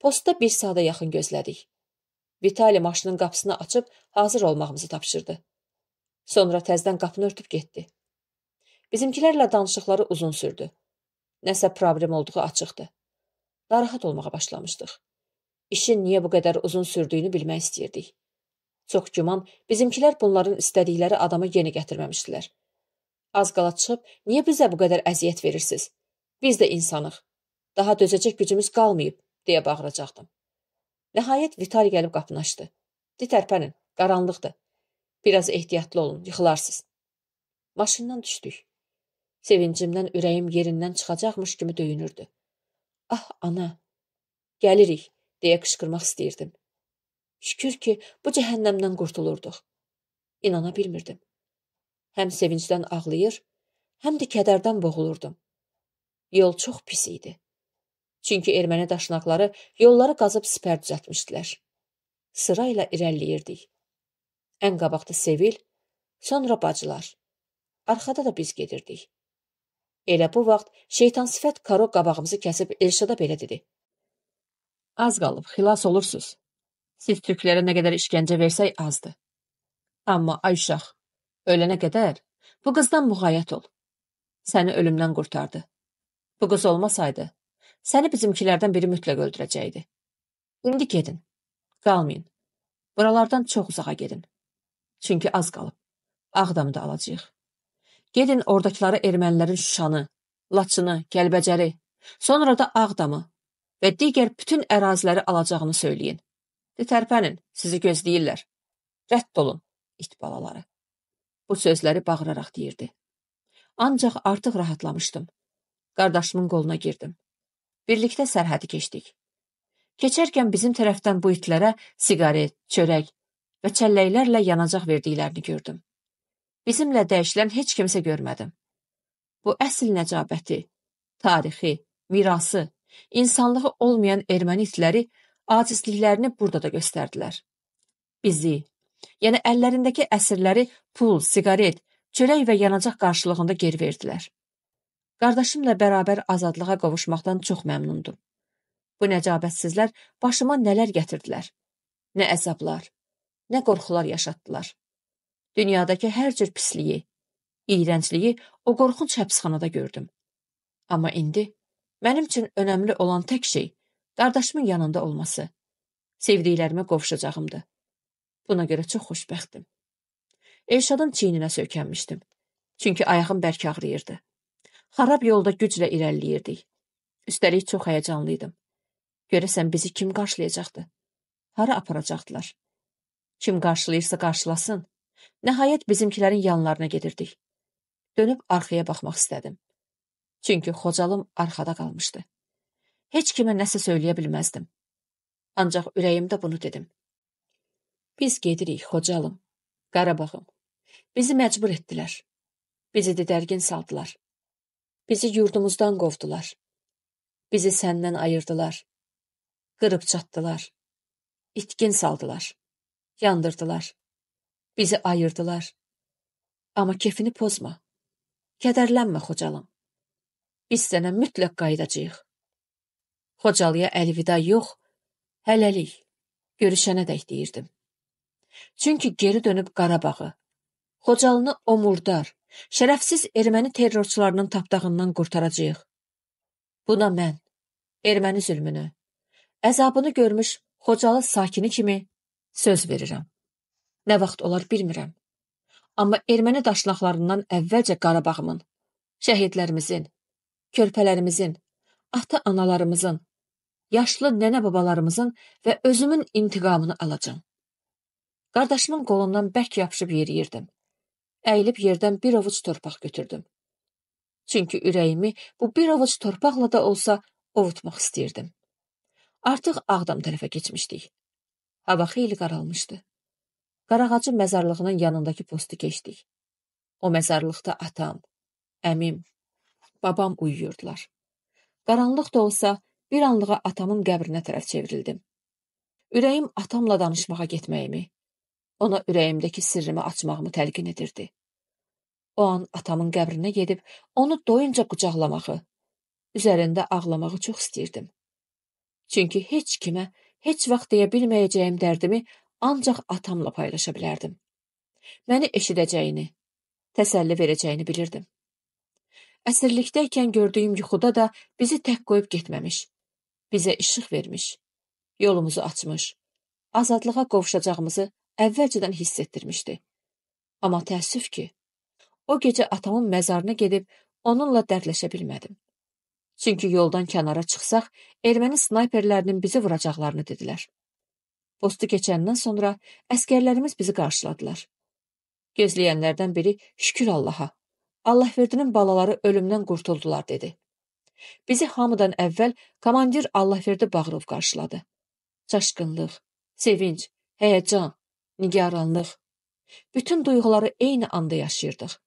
Postda bir saata yaxın gözlədik. Vitali maşının qapısını açıb hazır olmağımızı tapşırdı. Sonra təzdən qapını örtüb getdi. Bizimkilərlə danışıqları uzun sürdü. Nəsə problem olduğu açıqdı. Narahat olmağa başlamışdıq. İşin niyə bu qədər uzun sürdüyünü bilmək istəyirdik. Çox güman bizimkilər bunların istədikləri adamı yeni gətirməmişdilər. Az qala çıxıb, niyə bizə bu qədər əziyyət verirsiniz? Biz də insanıq. Daha dözəcək gücümüz qalmayıb, deyə bağıracaqdım. Nəhayət Vitali gəlib qapını açdı. De tərpənin, qaranlıqdır. Biraz ehtiyatlı olun, yıxılarsınız. Maşından düşdük. Sevincimdən ürəyim yerindən çıxacaqmış kimi döyünürdü. Ah, ana, gəlirik, deyə qışqırmaq istəyirdim. Şükür ki, bu cəhənnəmdən qurtulurduq. İnana bilmirdim. Həm sevincdən ağlayır, həm də kədərdən boğulurdum. Yol çox pis idi. Çünki erməni daşnaqları yolları qazıb sipər düzətmişdilər. Sırayla irəliləyirdik. Ən qabaqda Sevil, sonra bacılar. Arxada da biz gedirdik. Elə bu vaxt şeytan sifət karo qabağımızı kəsib Elşada belə dedi. Az qalıb, xilas olursunuz. Siz türklərə nə qədər işgəncə versək azdır. Amma ay uşaq, ölənə qədər bu qızdan muğayət ol. Səni ölümdən qurtardı. Bu qız olmasaydı, Səni bizimkilərdən biri mütləq öldürəcəkdi. İndi gedin. Qalmayın. Buralardan çox uzağa gedin. Çünki az qalıb. Ağdamda alacağıq. Gedin oradakıları ermənilərin Şuşanı, Laçını, Gəlbəcəri, sonra da Ağdamı və digər bütün əraziləri alacağını söyləyin. De tərpənin, sizi gözləyirlər. Rədd olun, it balaları. Bu sözləri bağıraraq deyirdi. Ancaq artıq rahatlamışdım. Qardaşımın qoluna girdim. Birlikdə sərhədi keçdik. Keçərkən bizim tərəfdən bu itlərə siqaret, çörək və çəlləklərlə yanacaq verdiklərini gördüm. Bizimlə dəyişilən heç kimsə görmədim. Bu əsl nəcabəti, tarixi, mirası, insanlığı olmayan erməni itləri acizliklərini burada da göstərdilər. Bizi, yəni əllərindəki əsirləri pul, siqaret, çörək və yanacaq qarşılığında geri verdilər. Qardaşımla bərabər azadlığa qovuşmaqdan çox məmnundum. Bu nəcabətsizlər başıma nələr gətirdilər? Nə əzablar, nə qorxular yaşatdılar. Dünyadakı hər cür pisliyi, iyrəncliyi o qorxunç həbsxanada gördüm. Amma indi mənim üçün önəmli olan tək şey qardaşımın yanında olması, sevdiklərimə qovuşacağımdı. Buna görə çox xoşbəxtdim. Elşadın çiyninə söykənmişdim. Çünki ayağım bərk ağrıyırdı. Xarab yolda güclə irəliləyirdik. Üstəlik çox həyəcanlı idim. Görəsən bizi kim qarşılayacaqdı? Hara aparacaqdılar? Kim qarşılayırsa qarşılasın. Nəhayət bizimkilərin yanlarına gedirdik. Dönüb arxaya baxmaq istədim. Çünki xocalım arxada qalmışdı. Heç kimə nəsə söyləyə bilməzdim. Ancaq ürəyimdə bunu dedim. Biz gedirik, xocalım, Qarabağım. Bizi məcbur etdilər. Bizi didərgin saldılar. Bizi yurdumuzdan qovdular. Bizi səndən ayırdılar. Qırıb çatdılar. İtkin saldılar. Yandırdılar. Bizi ayırdılar. Amma kefini pozma. Kədərlənmə, xocalım. Biz sənə mütləq qayıdacağıq. Xocalıya əlvida yox, hələlik, görüşənə dək deyirdim. Çünki geri dönüb Qarabağı, Xocalını o murdar, şərəfsiz erməni terrorçularının tapdağından qurtaracağıq. Bu da mən, erməni zülmünü, əzabını görmüş Xocalı sakini kimi söz verirəm. Nə vaxt olar bilmirəm. Amma erməni daşnaqlarından əvvəlcə Qarabağımın, şəhidlərimizin, körpələrimizin, ata-analarımızın, yaşlı nənə-babalarımızın və özümün intiqamını alacam. Qardaşımın qolundan bərk yapışıb yeriyirdim əyilib yerdən bir ovuc torpaq götürdüm. Çünki ürəyimi bu bir ovuc torpaqla da olsa ovutmaq istəyirdim. Artıq Ağdam tərəfə keçmişdik. Hava xeyli qaralmışdı. Qarağacı məzarlığının yanındakı postu keçdik. O məzarlıqda atam, əmim, babam uyuyurdular. Qaranlıq da olsa, bir anlığa atamın qəbrinə tərəf çevrildim. Ürəyim atamla danışmağa getməyimi, ona ürəyimdəki sirrimi açmağımı təlqin edirdi. O an atamın qəbrinə gedib onu doyunca qucaqlamağı, üzərində ağlamağı çox istəyirdim. Çünki heç kimə heç vaxt deyə bilməyəcəyim dərdimi ancaq atamla paylaşa bilərdim. Məni eşidəcəyini, təsəlli verəcəyini bilirdim. Əsirlikdəykən gördüyüm yuxuda da bizi tək qoyub getməmiş, bizə işıq vermiş, yolumuzu açmış, azadlığa qovuşacağımızı əvvəlcədən hiss etdirmişdi. Amma təəssüf ki, O gecə atamın məzarına gedib onunla dərdləşə bilmədim. Çünki yoldan kənara çıxsaq, erməni snayperlərinin bizi vuracaqlarını dedilər. Postu keçəndən sonra əskərlərimiz bizi qarşıladılar. Gözləyənlərdən biri, şükür Allaha, Allahverdinin balaları ölümdən qurtuldular, dedi. Bizi hamıdan əvvəl komandir Allahverdi Bağırov qarşıladı. Çaşqınlıq, sevinc, həyəcan, nigaranlıq. Bütün duyğuları eyni anda yaşayırdıq.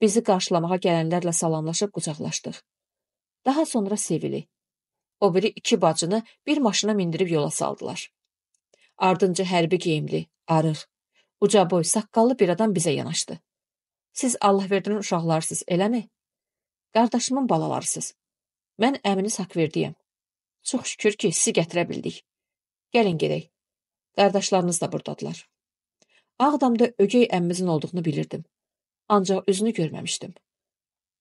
Bizi qarşılamağa gələnlərlə salamlaşıb qucaqlaşdıq. Daha sonra Sevili, o biri iki bacını bir maşına mindirib yola saldılar. Ardınca hərbi geyimli, arıq, uca boy, saqqallı bir adam bizə yanaşdı. Siz Allahverdinin uşaqlarısınız, eləmi? Qardaşımın balalarısınız. Mən əminiz Haqverdiyəm. Çox şükür ki, sizi gətirə bildik. Gəlin gedək. Qardaşlarınız da buradadılar. Ağdamda ögey əmmizin olduğunu bilirdim ancaq üzünü görməmişdim.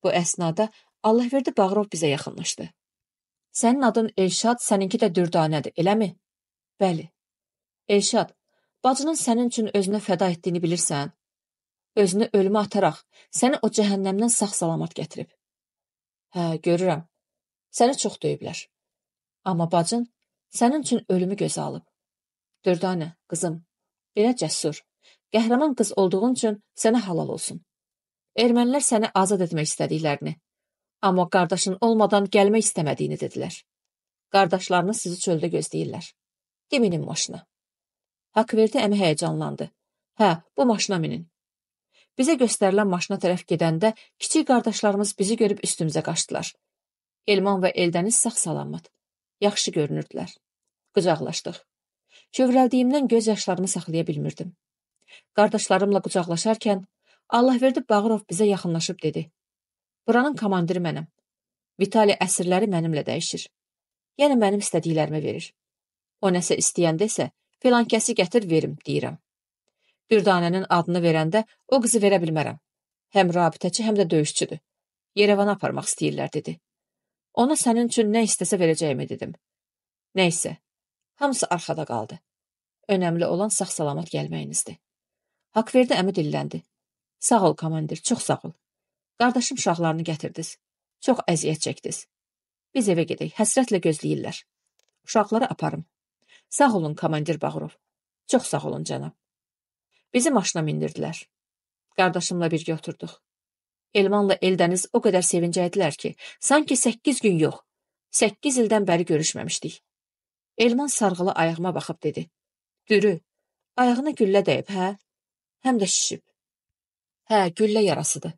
Bu əsnada Allahverdi Bağırov bizə yaxınlaşdı. Sənin adın Elşad, səninki də Dürdanədir, eləmi? Bəli. Elşad, bacının sənin üçün özünə fəda etdiyini bilirsən? Özünü ölümə ataraq səni o cəhənnəmdən sağ-salamat gətirib. Hə, görürəm. Səni çox döyüblər. Amma bacın sənin üçün ölümü gözə alıb. Dürdanə, qızım, belə cəssur, qəhrəman qız olduğun üçün sənə halal olsun ermənilər səni azad etmək istədiklərini, amma qardaşın olmadan gəlmək istəmədiyini dedilər. Qardaşlarını sizi çöldə gözləyirlər. Deminin maşına. Haqverdi əmi həyəcanlandı. Hə, bu maşına minin. Bizə göstərilən maşına tərəf gedəndə kiçik qardaşlarımız bizi görüb üstümüzə qaçdılar. Elman və Eldəniz sağ-salamat. Yaxşı görünürdülər. Qucaqlaşdıq. Kövrəldiyimdən göz yaşlarımı saxlaya bilmirdim. Qardaşlarımla qucaqlaşarkən Allahverdi Bağırov bizə yaxınlaşıb dedi. Buranın komandiri mənəm. Vitali əsirləri mənimlə dəyişir. Yəni mənim istədiklərimi verir. O nəsə istəyəndə isə filan kəsi gətir verim deyirəm. Dürdanənin adını verəndə o qızı verə bilmərəm. Həm rabitəçi, həm də döyüşçüdür. Yerevana aparmaq istəyirlər dedi. Ona sənin üçün nə istəsə verəcəyimi dedim. Nə isə, hamısı arxada qaldı. Önəmli olan sağ-salamat gəlməyinizdir. Haqverdi əmi dilləndi. Sağ ol, komandir, çox sağ ol. Qardaşım uşaqlarını gətirdiniz. Çox əziyyət çəkdiniz. Biz evə gedək, həsrətlə gözləyirlər. Uşaqları aparım. Sağ olun, komandir Bağırov. Çox sağ olun, cənab. Bizi maşına mindirdilər. Qardaşımla birgə oturduq. Elmanla Eldəniz o qədər sevincəydilər ki, sanki səkkiz gün yox, səkkiz ildən bəri görüşməmişdik. Elman sarğılı ayağıma baxıb dedi. Dürü, ayağına güllə dəyib, hə? Həm də şişib. Hə, güllə yarasıdır.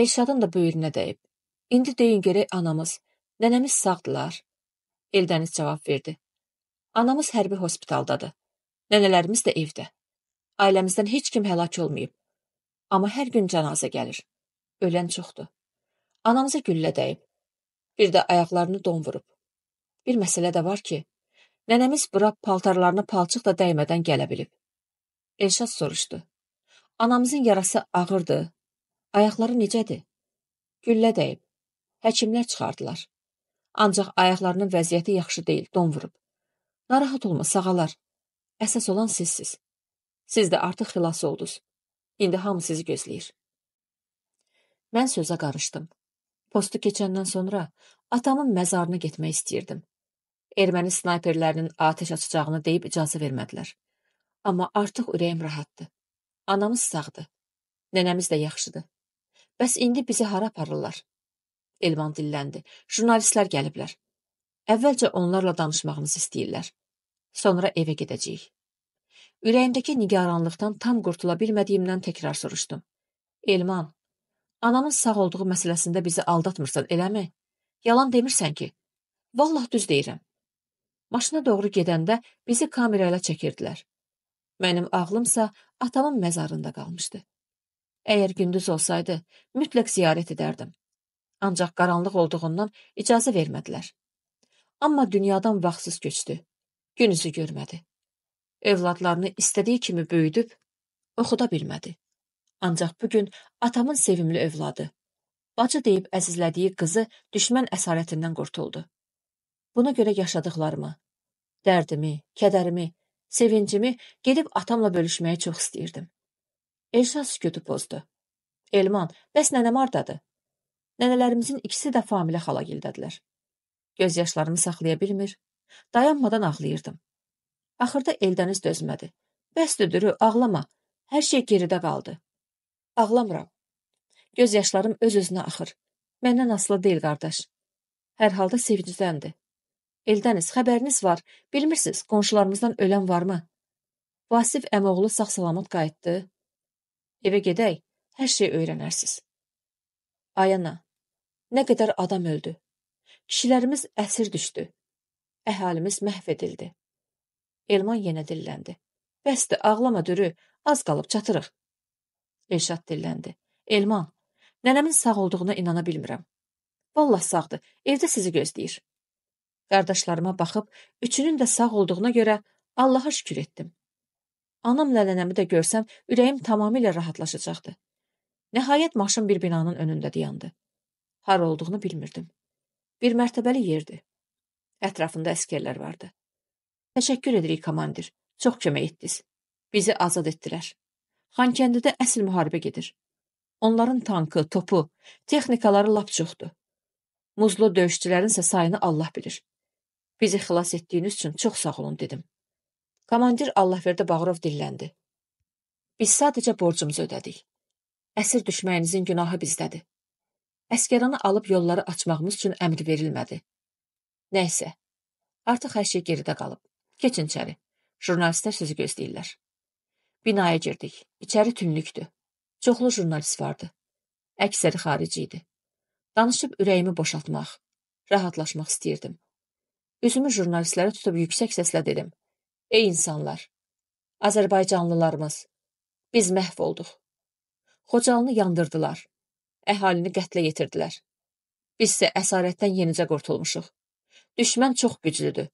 Elşadın da böyrünə dəyib. İndi deyin görək anamız, nənəmiz sağdılar. Eldəniz cavab verdi. Anamız hərbi hospitaldadır. Nənələrimiz də evdə. Ailəmizdən heç kim həlak olmayıb. Amma hər gün cənazə gəlir. Ölən çoxdur. Anamıza güllə dəyib. Bir də ayaqlarını don vurub. Bir məsələ də var ki, nənəmiz bura paltarlarına palçıq da dəymədən gələ bilib. Elşad soruşdu. Anamızın yarası ağırdır. Ayaqları necədir? Güllə dəyib. Həkimlər çıxardılar. Ancaq ayaqlarının vəziyyəti yaxşı deyil, don vurub. Narahat olma, sağalar. Əsas olan sizsiz. Siz də artıq xilas oldunuz. İndi hamı sizi gözləyir. Mən sözə qarışdım. Postu keçəndən sonra atamın məzarına getmək istəyirdim. Erməni snayperlərinin atəş açacağını deyib icazə vermədilər. Amma artıq ürəyim rahatdı. Anamız sağdır. Nənəmiz də yaxşıdır. Bəs indi bizi hara aparırlar? Elvan dilləndi. Jurnalistlər gəliblər. Əvvəlcə onlarla danışmağımızı istəyirlər. Sonra evə gedəcəyik. Ürəyimdəki nigaranlıqdan tam qurtula bilmədiyimdən təkrar soruşdum. Elman, anamın sağ olduğu məsələsində bizi aldatmırsan, eləmi? Yalan demirsən ki. Vallah düz deyirəm. Maşına doğru gedəndə bizi kamera ilə çəkirdilər. Mənim ağlımsa atamın məzarında qalmışdı. Əgər gündüz olsaydı, mütləq ziyarət edərdim. Ancaq qaranlıq olduğundan icazə vermədilər. Amma dünyadan vaxtsız köçdü. Gün üzü görmədi. Evladlarını istədiyi kimi böyüdüb, oxuda bilmədi. Ancaq bugün atamın sevimli övladı, bacı deyib əzizlədiyi qızı düşmən əsarətindən qurtuldu. Buna görə yaşadıqlarımı, dərdimi, kədərimi Sevincimi gedib atamla bölüşməyi çox istəyirdim. Elşad sükutu pozdu. Elman, bəs nənəm hardadır? Nənələrimizin ikisi də Familə xalagildədilər. Göz yaşlarını saxlaya bilmir, dayanmadan ağlayırdım. Axırda Eldəniz dözmədi. Bəs düdürü, ağlama, hər şey geridə qaldı. Ağlamıram. Göz yaşlarım öz-özünə axır. Məndən asılı deyil, qardaş. Hər halda sevincdəndir. Eldəniz, xəbəriniz var. Bilmirsiniz, qonşularımızdan ölən varmı? Vasif əmoğlu sağ-salamat qayıtdı. Evə gedək, hər şey öyrənərsiz. Ayana, nə qədər adam öldü. Kişilərimiz əsir düşdü. Əhalimiz məhv edildi. Elman yenə dilləndi. Bəsdir, ağlama dürü, az qalıb çatırıq. Elşad dilləndi. Elman, nənəmin sağ olduğuna inana bilmirəm. Vallah sağdır, evdə sizi gözləyir. Qardaşlarıma baxıb, üçünün də sağ olduğuna görə Allaha şükür etdim. Anam lələnəmi də görsəm, ürəyim tamamilə rahatlaşacaqdı. Nəhayət maşın bir binanın önündə dayandı. Hara olduğunu bilmirdim. Bir mərtəbəli yerdi. Ətrafında əskərlər vardı. Təşəkkür edirik, komandir. Çox kömək etdiniz. Bizi azad etdilər. Xankəndidə əsl müharibə gedir. Onların tankı, topu, texnikaları lap çoxdur. Muzlu döyüşçülərin isə sayını Allah bilir. Bizi xilas etdiyiniz üçün çox sağ olun dedim. Komandir Allahverdi Bağırov dilləndi. Biz sadəcə borcumuzu ödədik. Əsir düşməyinizin günahı bizdədir. Əskəranı alıb yolları açmağımız üçün əmr verilmədi. Nəysə, artıq hər şey geridə qalıb. Keçin içəri. Jurnalistlər sözü gözləyirlər. Binaya girdik. İçəri tünlükdü. Çoxlu jurnalist vardı. Əksəri xarici idi. Danışıb ürəyimi boşaltmaq, rahatlaşmaq istəyirdim. Üzümü jurnalistlərə tutub yüksək səslə dedim. Ey insanlar! Azərbaycanlılarımız! Biz məhv olduq. Xocalını yandırdılar. Əhalini qətlə yetirdilər. Bizsə əsarətdən yenicə qurtulmuşuq. Düşmən çox güclüdür.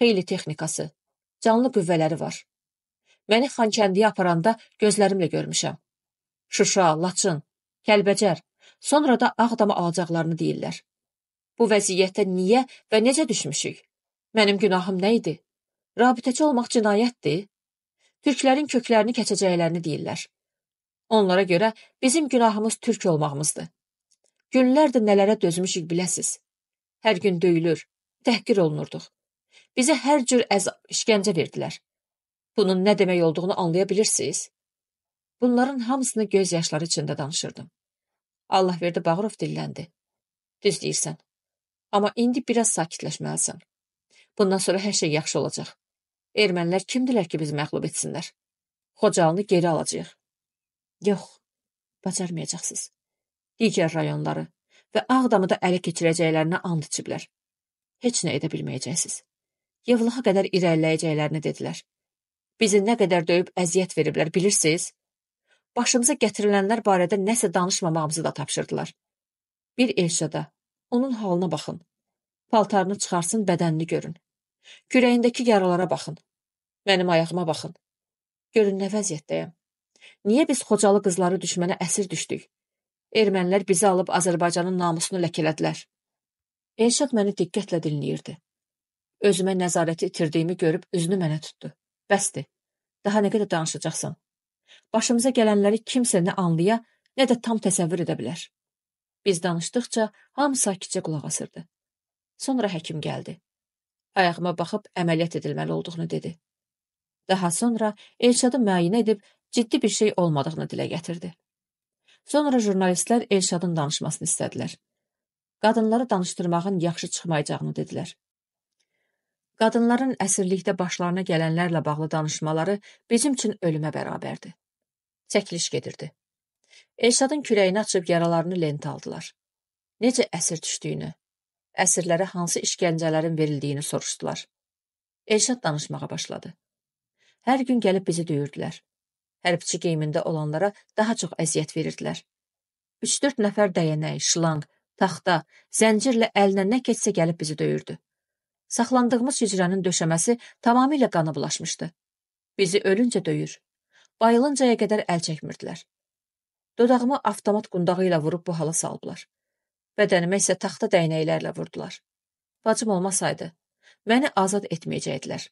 Xeyli texnikası, canlı qüvvələri var. Məni Xankəndiyə aparanda gözlərimlə görmüşəm. Şuşa, Laçın, Kəlbəcər, sonra da Ağdama alacaqlarını deyirlər. Bu vəziyyətə niyə və necə düşmüşük? Mənim günahım nə idi? Rabitəçi olmaq cinayətdir. Türklərin köklərini keçəcəklərini deyirlər. Onlara görə bizim günahımız türk olmağımızdır. Günlərdir nələrə dözmüşük biləsiz. Hər gün döyülür, təhqir olunurduq. Bizə hər cür əzab, işgəncə verdilər. Bunun nə demək olduğunu anlaya bilirsiniz? Bunların hamısını göz yaşları içində danışırdım. Allahverdi Bağırov dilləndi. Düz deyirsən. Amma indi biraz sakitləşməlisən. Bundan sonra hər şey yaxşı olacaq. Ermənilər kimdilər ki, biz məxlub etsinlər? Xocalını geri alacaq. Yox, bacarmayacaqsınız. Digər rayonları və Ağdamı da ələ keçirəcəklərinə and içiblər. Heç nə edə bilməyəcəksiniz. Yevlaha qədər irəliləyəcəklərini dedilər. Bizi nə qədər döyüb əziyyət veriblər, bilirsiniz? Başımıza gətirilənlər barədə nəsə danışmamağımızı da tapşırdılar. Bir Elşada, Onun halına baxın. Paltarını çıxarsın, bədənini görün. Kürəyindəki yaralara baxın. Mənim ayağıma baxın. Görün nə vəziyyətdəyəm. Niyə biz xocalı qızları düşmənə əsir düşdük? Ermənilər bizi alıb Azərbaycanın namusunu ləkələdilər. Elşad məni diqqətlə dinləyirdi. Özümə nəzarəti itirdiyimi görüb üzünü mənə tutdu. Bəsdir, daha nə qədər danışacaqsan? Başımıza gələnləri kimsə nə anlaya, nə də tam təsəvvür edə bilər. Biz danışdıqca hamı sakitcə qulaq asırdı. Sonra həkim gəldi. Ayağıma baxıb əməliyyat edilməli olduğunu dedi. Daha sonra Elşadı müayinə edib ciddi bir şey olmadığını dilə gətirdi. Sonra jurnalistlər Elşadın danışmasını istədilər. Qadınları danışdırmağın yaxşı çıxmayacağını dedilər. Qadınların əsirlikdə başlarına gələnlərlə bağlı danışmaları bizim üçün ölümə bərabərdi. Çəkiliş gedirdi. Elşadın kürəyini açıb yaralarını lentə aldılar. Necə əsir düşdüyünü, əsirlərə hansı işgəncələrin verildiyini soruşdular. Elşad danışmağa başladı. Hər gün gəlib bizi döyürdülər. Hərbçi geyimində olanlara daha çox əziyyət verirdilər. Üç-dörd nəfər dəyənək, şılanq, taxta, zəncirlə əlinə nə keçsə gəlib bizi döyürdü. Saxlandığımız hücrənin döşəməsi tamamilə qana bulaşmışdı. Bizi ölüncə döyür. Bayılıncaya qədər əl çəkmirdilər. Dodağıma avtomat qundağı ilə vurub bu hala saldılar. Bədənimə isə taxta dəynəklərlə vurdular. Bacım olmasaydı, məni azad etməyəcəkdilər.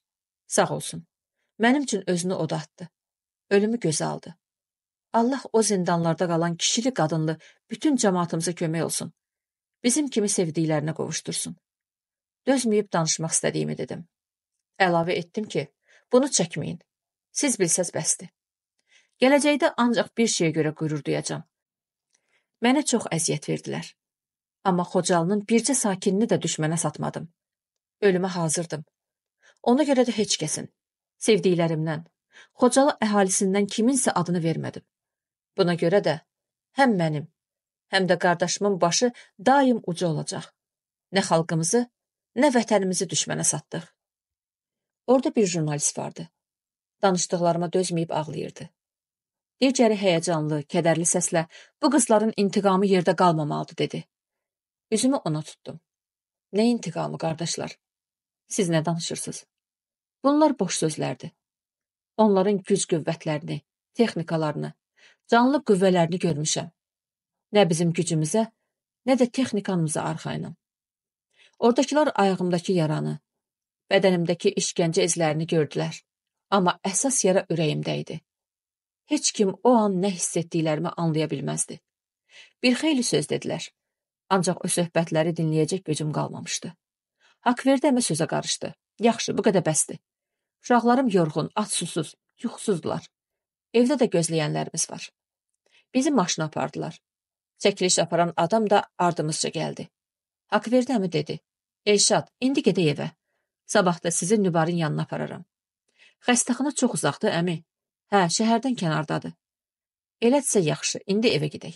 Sağ olsun. Mənim üçün özünü odatdı. Ölümü gözə aldı. Allah o zindanlarda qalan kişili qadınlı bütün cəmatımıza kömək olsun. Bizim kimi sevdiklərinə qovuşdursun. Dözməyib danışmaq istədiyimi dedim. Əlavə etdim ki, bunu çəkməyin. Siz bilsəz bəsdir. Gələcəkdə ancaq bir şeyə görə qürur duyacam. Mənə çox əziyyət verdilər. Amma Xocalının bircə sakinini də düşmənə satmadım. Ölümə hazırdım. Ona görə də heç kəsin, sevdiklərimdən, Xocalı əhalisindən kiminsə adını vermədim. Buna görə də həm mənim, həm də qardaşımın başı daim uca olacaq. Nə xalqımızı, nə vətənimizi düşmənə satdıq. Orada bir jurnalist vardı. Danışdıqlarıma dözməyib ağlayırdı. Digəri həyəcanlı, kədərli səslə bu qızların intiqamı yerdə qalmamalıdır dedi. Üzümü ona tutdum. Nə intiqamı, qardaşlar? Siz nə danışırsınız? Bunlar boş sözlərdir. Onların güc qüvvətlərini, texnikalarını, canlı qüvvələrini görmüşəm. Nə bizim gücümüzə, nə də texnikamıza arxayınam. Oradakılar ayağımdakı yaranı, bədənimdəki işgəncə izlərini gördülər. Amma əsas yara ürəyimdə idi. Heç kim o an nə hiss etdiklərimi anlaya bilməzdi. Bir xeyli söz dedilər. Ancaq o söhbətləri dinləyəcək gücüm qalmamışdı. Haqverdi əmə sözə qarışdı. Yaxşı, bu qədər bəsdir. Uşaqlarım yorğun, aç susuz, yuxusuzdular. Evdə də gözləyənlərimiz var. Bizi maşına apardılar. Çəkiliş aparan adam da ardımızca gəldi. Haqverdi əmi dedi. Elşad, indi gedək evə. Sabah da sizi Nübarın yanına apararam. Xəstəxana çox uzaqdır, əmi. Hə, şəhərdən kənardadır. Elədirsə yaxşı, indi evə gedək.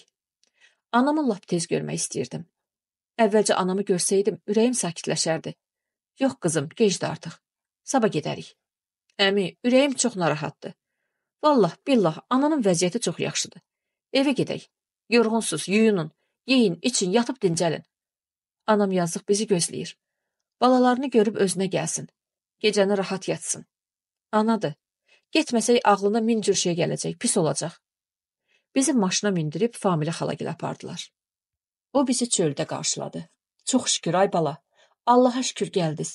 Anamı lap tez görmək istəyirdim. Əvvəlcə anamı görsəydim, ürəyim sakitləşərdi. Yox, qızım, gecdir artıq. Sabah gedərik. Əmi, ürəyim çox narahatdır. Vallah, billah, ananın vəziyyəti çox yaxşıdır. Evə gedək. Yorğunsuz, yuyunun, yeyin, için, yatıb dincəlin. Anam yazıq bizi gözləyir. Balalarını görüb özünə gəlsin. Gecəni rahat yatsın. Anadır, Getməsək ağlına min cür şey gələcək, pis olacaq. Bizi maşına mindirib Familə xala gilə apardılar. O bizi çöldə qarşıladı. Çox şükür ay bala. Allaha şükür gəldiniz.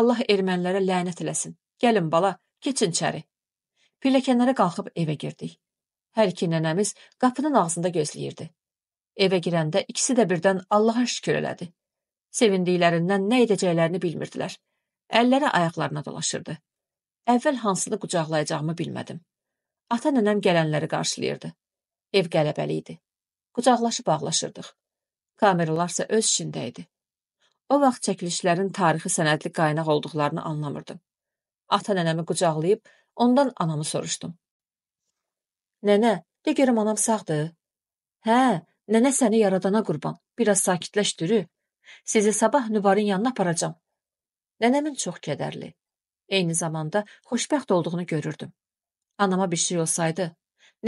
Allah ermənilərə lənət eləsin. Gəlin bala, keçin içəri. Pilləkənlərə qalxıb evə girdik. Hər iki nənəmiz qapının ağzında gözləyirdi. Evə girəndə ikisi də birdən Allaha şükür elədi. Sevindiklərindən nə edəcəklərini bilmirdilər. Əlləri ayaqlarına dolaşırdı. Əvvəl hansını qucaqlayacağımı bilmədim. Ata nənəm gələnləri qarşılayırdı. Ev qələbəli idi. Qucaqlaşıb ağlaşırdıq. Kameralarsa öz işində idi. O vaxt çəkilişlərin tarixi sənədli qaynaq olduqlarını anlamırdım. Ata nənəmi qucaqlayıb ondan anamı soruşdum. Nənə, de görüm anam sağdır? Hə, nənə səni yaradana qurban. Biraz sakitləş dürü. Sizi sabah nübarın yanına aparacam. Nənəmin çox kədərli, Eyni zamanda xoşbəxt olduğunu görürdüm. Anama bir şey olsaydı,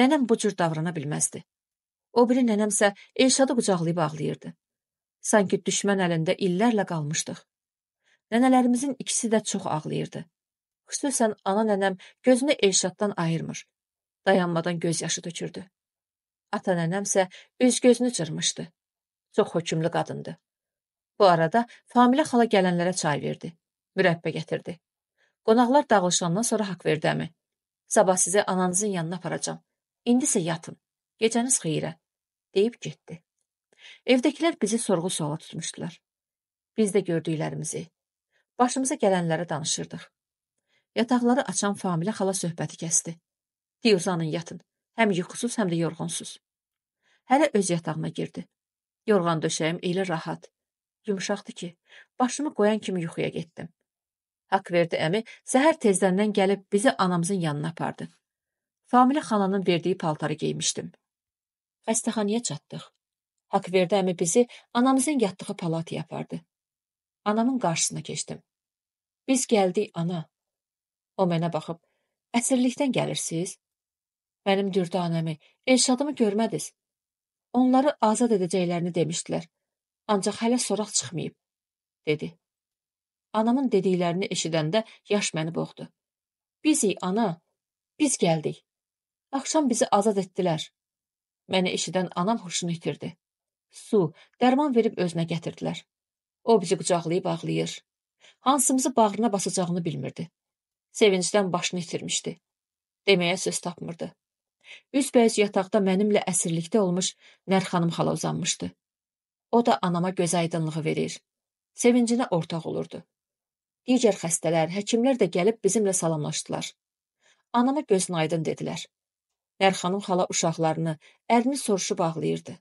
nənəm bu cür davrana bilməzdi. O biri nənəmsə Elşadı qucaqlayıb ağlayırdı. Sanki düşmən əlində illərlə qalmışdıq. Nənələrimizin ikisi də çox ağlayırdı. Xüsusən ana nənəm gözünü Elşaddan ayırmır. Dayanmadan gözyaşı tökürdü. Ata nənəmsə üz gözünü cırmışdı. Çox hökümlü qadındı. Bu arada Familə xala gələnlərə çay verdi. Mürəbbə gətirdi. Qonaqlar dağılışandan sonra haqq verdəmi? Sabah sizə ananızın yanına aparacam. İndisə yatın. Gecəniz xeyrə. Deyib getdi. Evdəkilər bizi sorğu-suala tutmuşdular. Biz də gördüklərimizi, başımıza gələnlərə danışırdıq. Yataqları açan Familə xala söhbəti kəsdi. Dey uzanın yatın. Həm yuxusuz, həm də yorğunsuz. Hələ öz yatağıma girdi. Yorğan döşəyim elə rahat, yumşaqdı ki, başımı qoyan kimi yuxuya getdim. Haqverdi əmi səhər tezdəndən gəlib bizi anamızın yanına apardı. Familə xananın verdiyi paltarı geymişdim. Xəstəxanaya çatdıq. Haqverdi əmi bizi anamızın yatdığı palataya apardı. Anamın qarşısına keçdim. Biz gəldik, ana. O mənə baxıb, əsirlikdən gəlirsiz? Mənim dürdanəmi, Elşadımı görmədiz. Onları azad edəcəklərini demişdilər. Ancaq hələ soraq çıxmayıb, dedi. Anamın dediklərini eşidəndə yaş məni boğdu. Bizik, ana. Biz gəldik. Axşam bizi azad etdilər. Məni eşidən anam huşunu itirdi. Su, dərman verib özünə gətirdilər. O bizi qucaqlayıb ağlayır. Hansımızı bağrına basacağını bilmirdi. Sevincdən başını itirmişdi. Deməyə söz tapmırdı. Üzbəyüz yataqda mənimlə əsirlikdə olmuş Nərxanım xala uzanmışdı. O da anama göz aydınlığı verir. Sevincinə ortaq olurdu. Digər xəstələr, həkimlər də gəlib bizimlə salamlaşdılar. Anama gözün aydın dedilər. Nərxanım xala uşaqlarını, əlini soruşub ağlayırdı.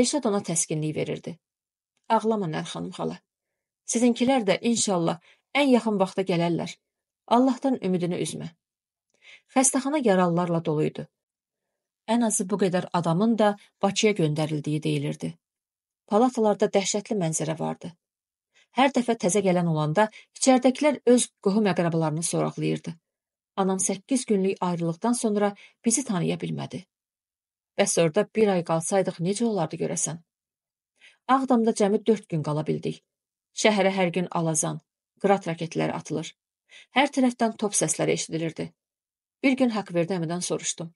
Elşad ona təskinlik verirdi. Ağlama Nərxanım xala. Sizinkilər də inşallah ən yaxın vaxta gələrlər. Allahdan ümidini üzmə. Xəstəxana yaralılarla doluydu. Ən azı bu qədər adamın da Bakıya göndərildiyi deyilirdi. Palatalarda dəhşətli mənzərə vardı. Hər dəfə təzə gələn olanda içərdəkilər öz qohum əqrabalarını soraqlayırdı. Anam səkkiz günlük ayrılıqdan sonra bizi tanıya bilmədi. Bəs orada bir ay qalsaydıq necə olardı görəsən? Ağdamda cəmi dörd gün qala bildik. Şəhərə hər gün alazan, qrat raketləri atılır. Hər tərəfdən top səsləri eşidilirdi. Bir gün Haqverdi əmidən soruşdum.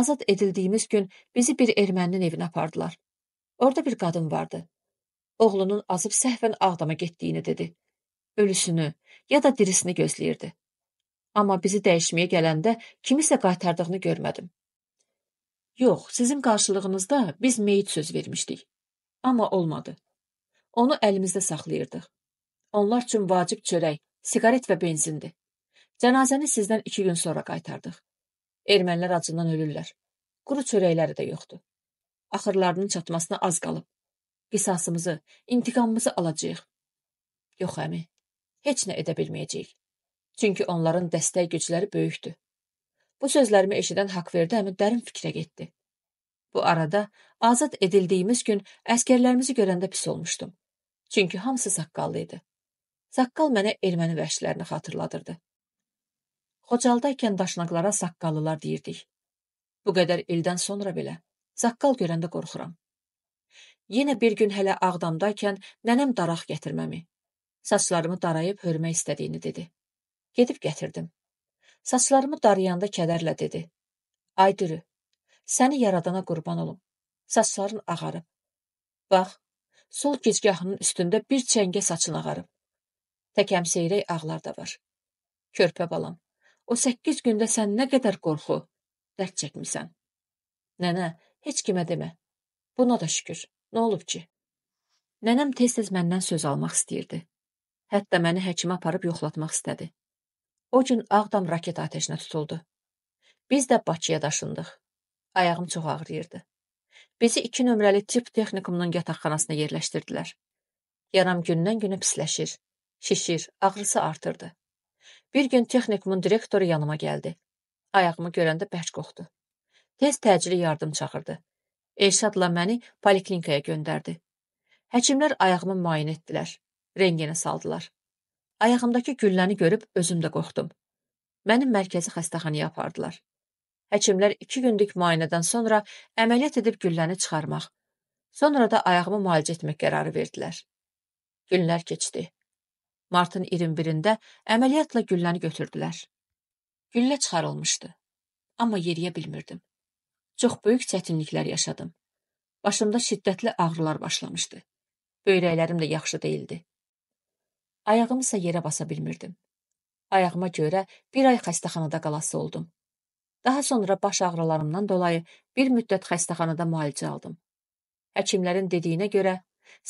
Azad edildiyimiz gün bizi bir erməninin evinə apardılar. Orada bir qadın vardı oğlunun azıb səhvən Ağdama getdiyini dedi. Ölüsünü ya da dirisini gözləyirdi. Amma bizi dəyişməyə gələndə kimisə qaytardığını görmədim. Yox, sizin qarşılığınızda biz meyit söz vermişdik. Amma olmadı. Onu əlimizdə saxlayırdıq. Onlar üçün vacib çörək, siqaret və benzindi. Cənazəni sizdən iki gün sonra qaytardıq. Ermənilər acından ölürlər. Quru çörəkləri də yoxdur. Axırlarının çatmasına az qalıb qisasımızı, intiqamımızı alacağıq. Yox əmi, heç nə edə bilməyəcəyik. Çünki onların dəstək gücləri böyükdür. Bu sözlərimi eşidən Haqverdi əmi dərin fikrə getdi. Bu arada azad edildiyimiz gün əskərlərimizi görəndə pis olmuşdum. Çünki hamısı saqqallı idi. Saqqal mənə erməni vəhşilərini xatırladırdı. Xocalıdaykən daşnaqlara saqqallılar deyirdik. Bu qədər ildən sonra belə saqqal görəndə qorxuram. Yenə bir gün hələ Ağdamdaykən nənəm daraq gətirməmi, saçlarımı darayıb hörmək istədiyini dedi. Gedib gətirdim. Saçlarımı darayanda kədərlə dedi. Ay dürü, səni yaradana qurban olum. Saçların ağarıb. Bax, sol gicgahının üstündə bir çəngə saçın ağarıb. Təkəmseyrək ağlar da var. Körpə balam, o səkkiz gündə sən nə qədər qorxu, dərd çəkmisən. Nənə, heç kimə demə. Buna da şükür. Nə olub ki? Nənəm tez-tez məndən söz almaq istəyirdi. Hətta məni həkimə aparıb yoxlatmaq istədi. O gün Ağdam raket atəşinə tutuldu. Biz də Bakıya daşındıq. Ayağım çox ağrıyırdı. Bizi iki nömrəli tip texnikumunun yataqxanasına yerləşdirdilər. Yaram gündən günə pisləşir, şişir, ağrısı artırdı. Bir gün texnikumun direktoru yanıma gəldi. Ayağımı görəndə bərk qoxdu. Tez təcili yardım çağırdı. Elşadla məni poliklinikaya göndərdi. Həkimlər ayağımı müayinə etdilər. Rengenə saldılar. Ayağımdakı gülləni görüb özüm də qorxdum. Məni mərkəzi xəstəxanaya apardılar. Həkimlər iki günlük müayinədən sonra əməliyyat edib gülləni çıxarmaq, sonra da ayağımı müalicə etmək qərarı verdilər. Günlər keçdi. Martın 21-də əməliyyatla gülləni götürdülər. Güllə çıxarılmışdı, amma yeriyə bilmirdim. Çox böyük çətinliklər yaşadım. Başımda şiddətli ağrılar başlamışdı. Böyrəklərim də yaxşı değildi. Ayağımı isə yerə basa bilmirdim. Ayağıma görə bir ay xəstəxanada qalası oldum. Daha sonra baş ağrılarımdan dolayı bir müddət xəstəxanada müalicə aldım. Həkimlərin dediyinə görə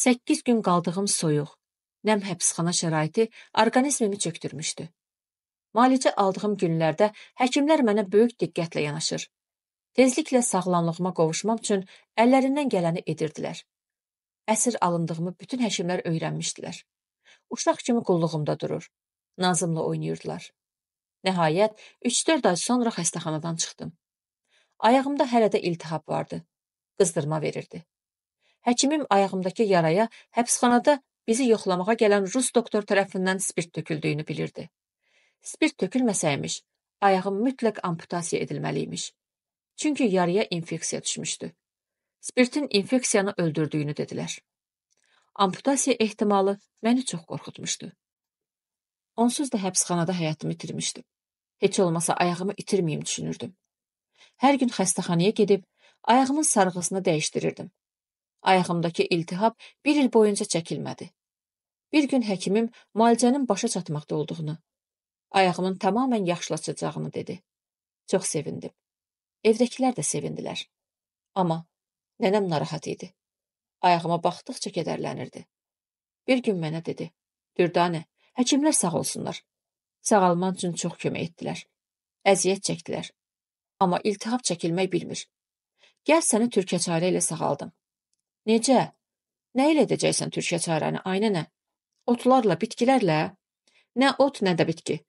8 gün qaldığım soyuq, nəm həbsxana şəraiti orqanizmimi çökdürmüşdü. Müalicə aldığım günlərdə həkimlər mənə böyük diqqətlə yanaşır. Tezliklə sağlamlığıma qovuşmam üçün əllərindən gələni edirdilər. Əsir alındığımı bütün həkimlər öyrənmişdilər. Uşaq kimi qulluğumda durur. Nazımla oynayırdılar. Nəhayət, 3-4 ay sonra xəstəxanadan çıxdım. Ayağımda hələ də iltihab vardı. Qızdırma verirdi. Həkimim ayağımdakı yaraya həbsxanada bizi yoxlamağa gələn rus doktor tərəfindən spirt töküldüyünü bilirdi. Spirt tökülməsəymiş, ayağım mütləq amputasiya edilməli imiş. Çünki yarıya infeksiya düşmüşdü. Spirtin infeksiyanı öldürdüyünü dedilər. Amputasiya ehtimalı məni çox qorxutmuşdu. Onsuz da həbsxanada həyatımı itirmişdim. Heç olmasa ayağımı itirməyim düşünürdüm. Hər gün xəstəxanaya gedib ayağımın sarğısını dəyişdirirdim. Ayağımdakı iltihab bir il boyunca çəkilmədi. Bir gün həkimim müalicənin başa çatmaqda olduğunu, ayağımın tamamilə yaxşılaşacağını dedi. Çox sevindim. Evdəkilər də sevindilər. Amma nənəm narahat idi. Ayağıma baxdıqca kədərlənirdi. Bir gün mənə dedi, Dürdanə, həkimlər sağ olsunlar. Sağalman üçün çox kömək etdilər. Əziyyət çəkdilər. Amma iltihab çəkilmək bilmir. Gəl səni türkə çarə ilə sağaldım. Necə? Nə ilə edəcəksən türkə çarəni, ay nənə? Otlarla, bitkilərlə? Nə ot, nə də bitki.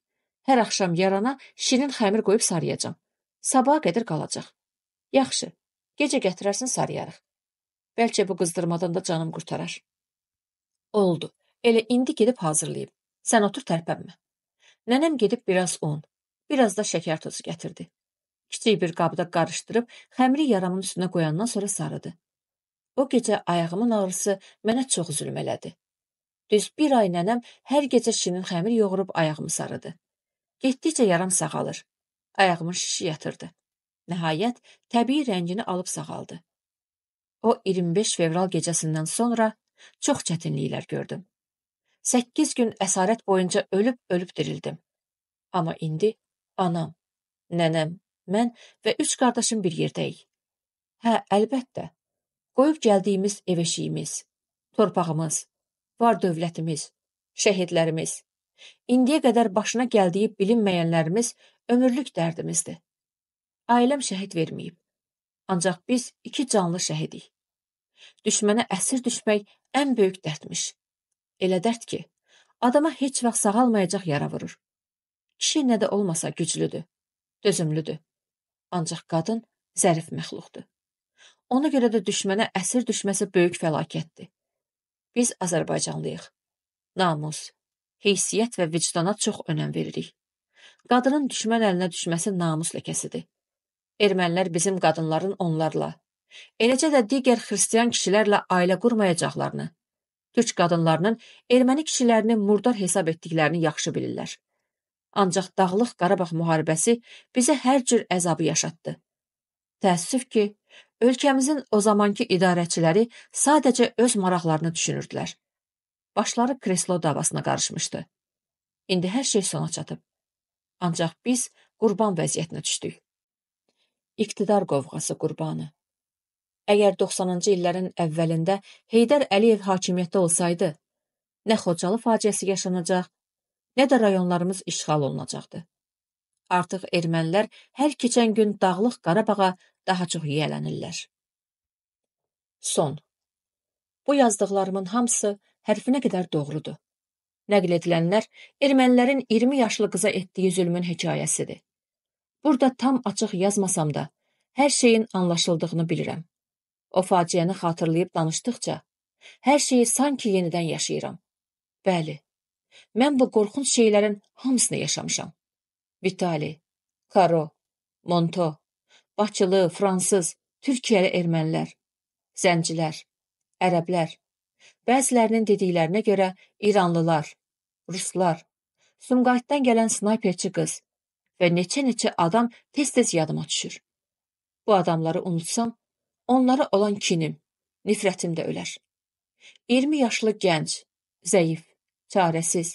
Hər axşam yarana şirin xəmir qoyub sarıyacam. Sabaha qədər qalacaq. Yaxşı, gecə gətirərsən sarıyarıq. Bəlkə bu qızdırmadan da canım qurtarar. Oldu. Elə indi gedib hazırlayım. Sən otur tərpənmə. Nənəm gedib biraz un, biraz da şəkər tozu gətirdi. Kiçik bir qabda qarışdırıb xəmri yaramın üstünə qoyandan sonra sarıdı. O gecə ayağımın ağrısı mənə çox zülm elədi. Düz bir ay nənəm hər gecə şirin xəmir yoğurub ayağımı sarıdı. Getdikcə yaram sağalır ayağımın şişi yatırdı. Nəhayət, təbii rəngini alıb sağaldı. O 25 fevral gecəsindən sonra çox çətinliklər gördüm. 8 gün əsarət boyunca ölüb-ölüb dirildim. Amma indi anam, nənəm, mən və üç qardaşım bir yerdəyik. Hə, əlbəttə. Qoyub gəldiyimiz ev eşiyimiz, torpağımız, var dövlətimiz, şəhidlərimiz, İndiyə qədər başına gəldiyi bilinməyənlərimiz ömürlük dərdimizdir. Ailəm şəhid verməyib. Ancaq biz iki canlı şəhidik. Düşmənə əsir düşmək ən böyük dərdmiş. Elə dərd ki, adama heç vaxt sağalmayacaq yara vurur. Kişi nə də olmasa güclüdür, dözümlüdür. Ancaq qadın zərif məxluqdur. Ona görə də düşmənə əsir düşməsi böyük fəlakətdir. Biz Azərbaycanlıyıq. Namus, heysiyyət və vicdana çox önəm veririk. Qadının düşmən əlinə düşməsi namus ləkəsidir. Ermənilər bizim qadınların onlarla, eləcə də digər xristiyan kişilərlə ailə qurmayacaqlarını, türk qadınlarının erməni kişilərini murdar hesab etdiklərini yaxşı bilirlər. Ancaq Dağlıq Qarabağ müharibəsi bizə hər cür əzabı yaşatdı. Təəssüf ki, ölkəmizin o zamanki idarəçiləri sadəcə öz maraqlarını düşünürdülər başları kreslo davasına qarışmışdı. İndi hər şey sona çatıb. Ancaq biz qurban vəziyyətinə düşdük. İqtidar qovğası qurbanı. Əgər 90-cı illərin əvvəlində Heydər Əliyev hakimiyyətdə olsaydı, nə Xocalı faciəsi yaşanacaq, nə də rayonlarımız işğal olunacaqdı. Artıq ermənilər hər keçən gün Dağlıq Qarabağa daha çox yiyələnirlər. Son Bu yazdıqlarımın hamısı hərfinə qədər doğrudur. Nəql edilənlər ermənilərin 20 yaşlı qıza etdiyi zülmün hekayəsidir. Burada tam açıq yazmasam da, hər şeyin anlaşıldığını bilirəm. O faciəni xatırlayıb danışdıqca, hər şeyi sanki yenidən yaşayıram. Bəli, mən bu qorxunc şeylərin hamısını yaşamışam. Vitali, Karo, Monto, Bakılı, Fransız, Türkiyəli ermənilər, zəncilər, ərəblər, Bəzilərinin dediklərinə görə İranlılar, Ruslar, Sumqayıtdan gələn snayperçi qız və neçə-neçə adam tez-tez yadıma düşür. Bu adamları unutsam, onlara olan kinim, nifrətim də ölər. 20 yaşlı gənc, zəif, çarəsiz,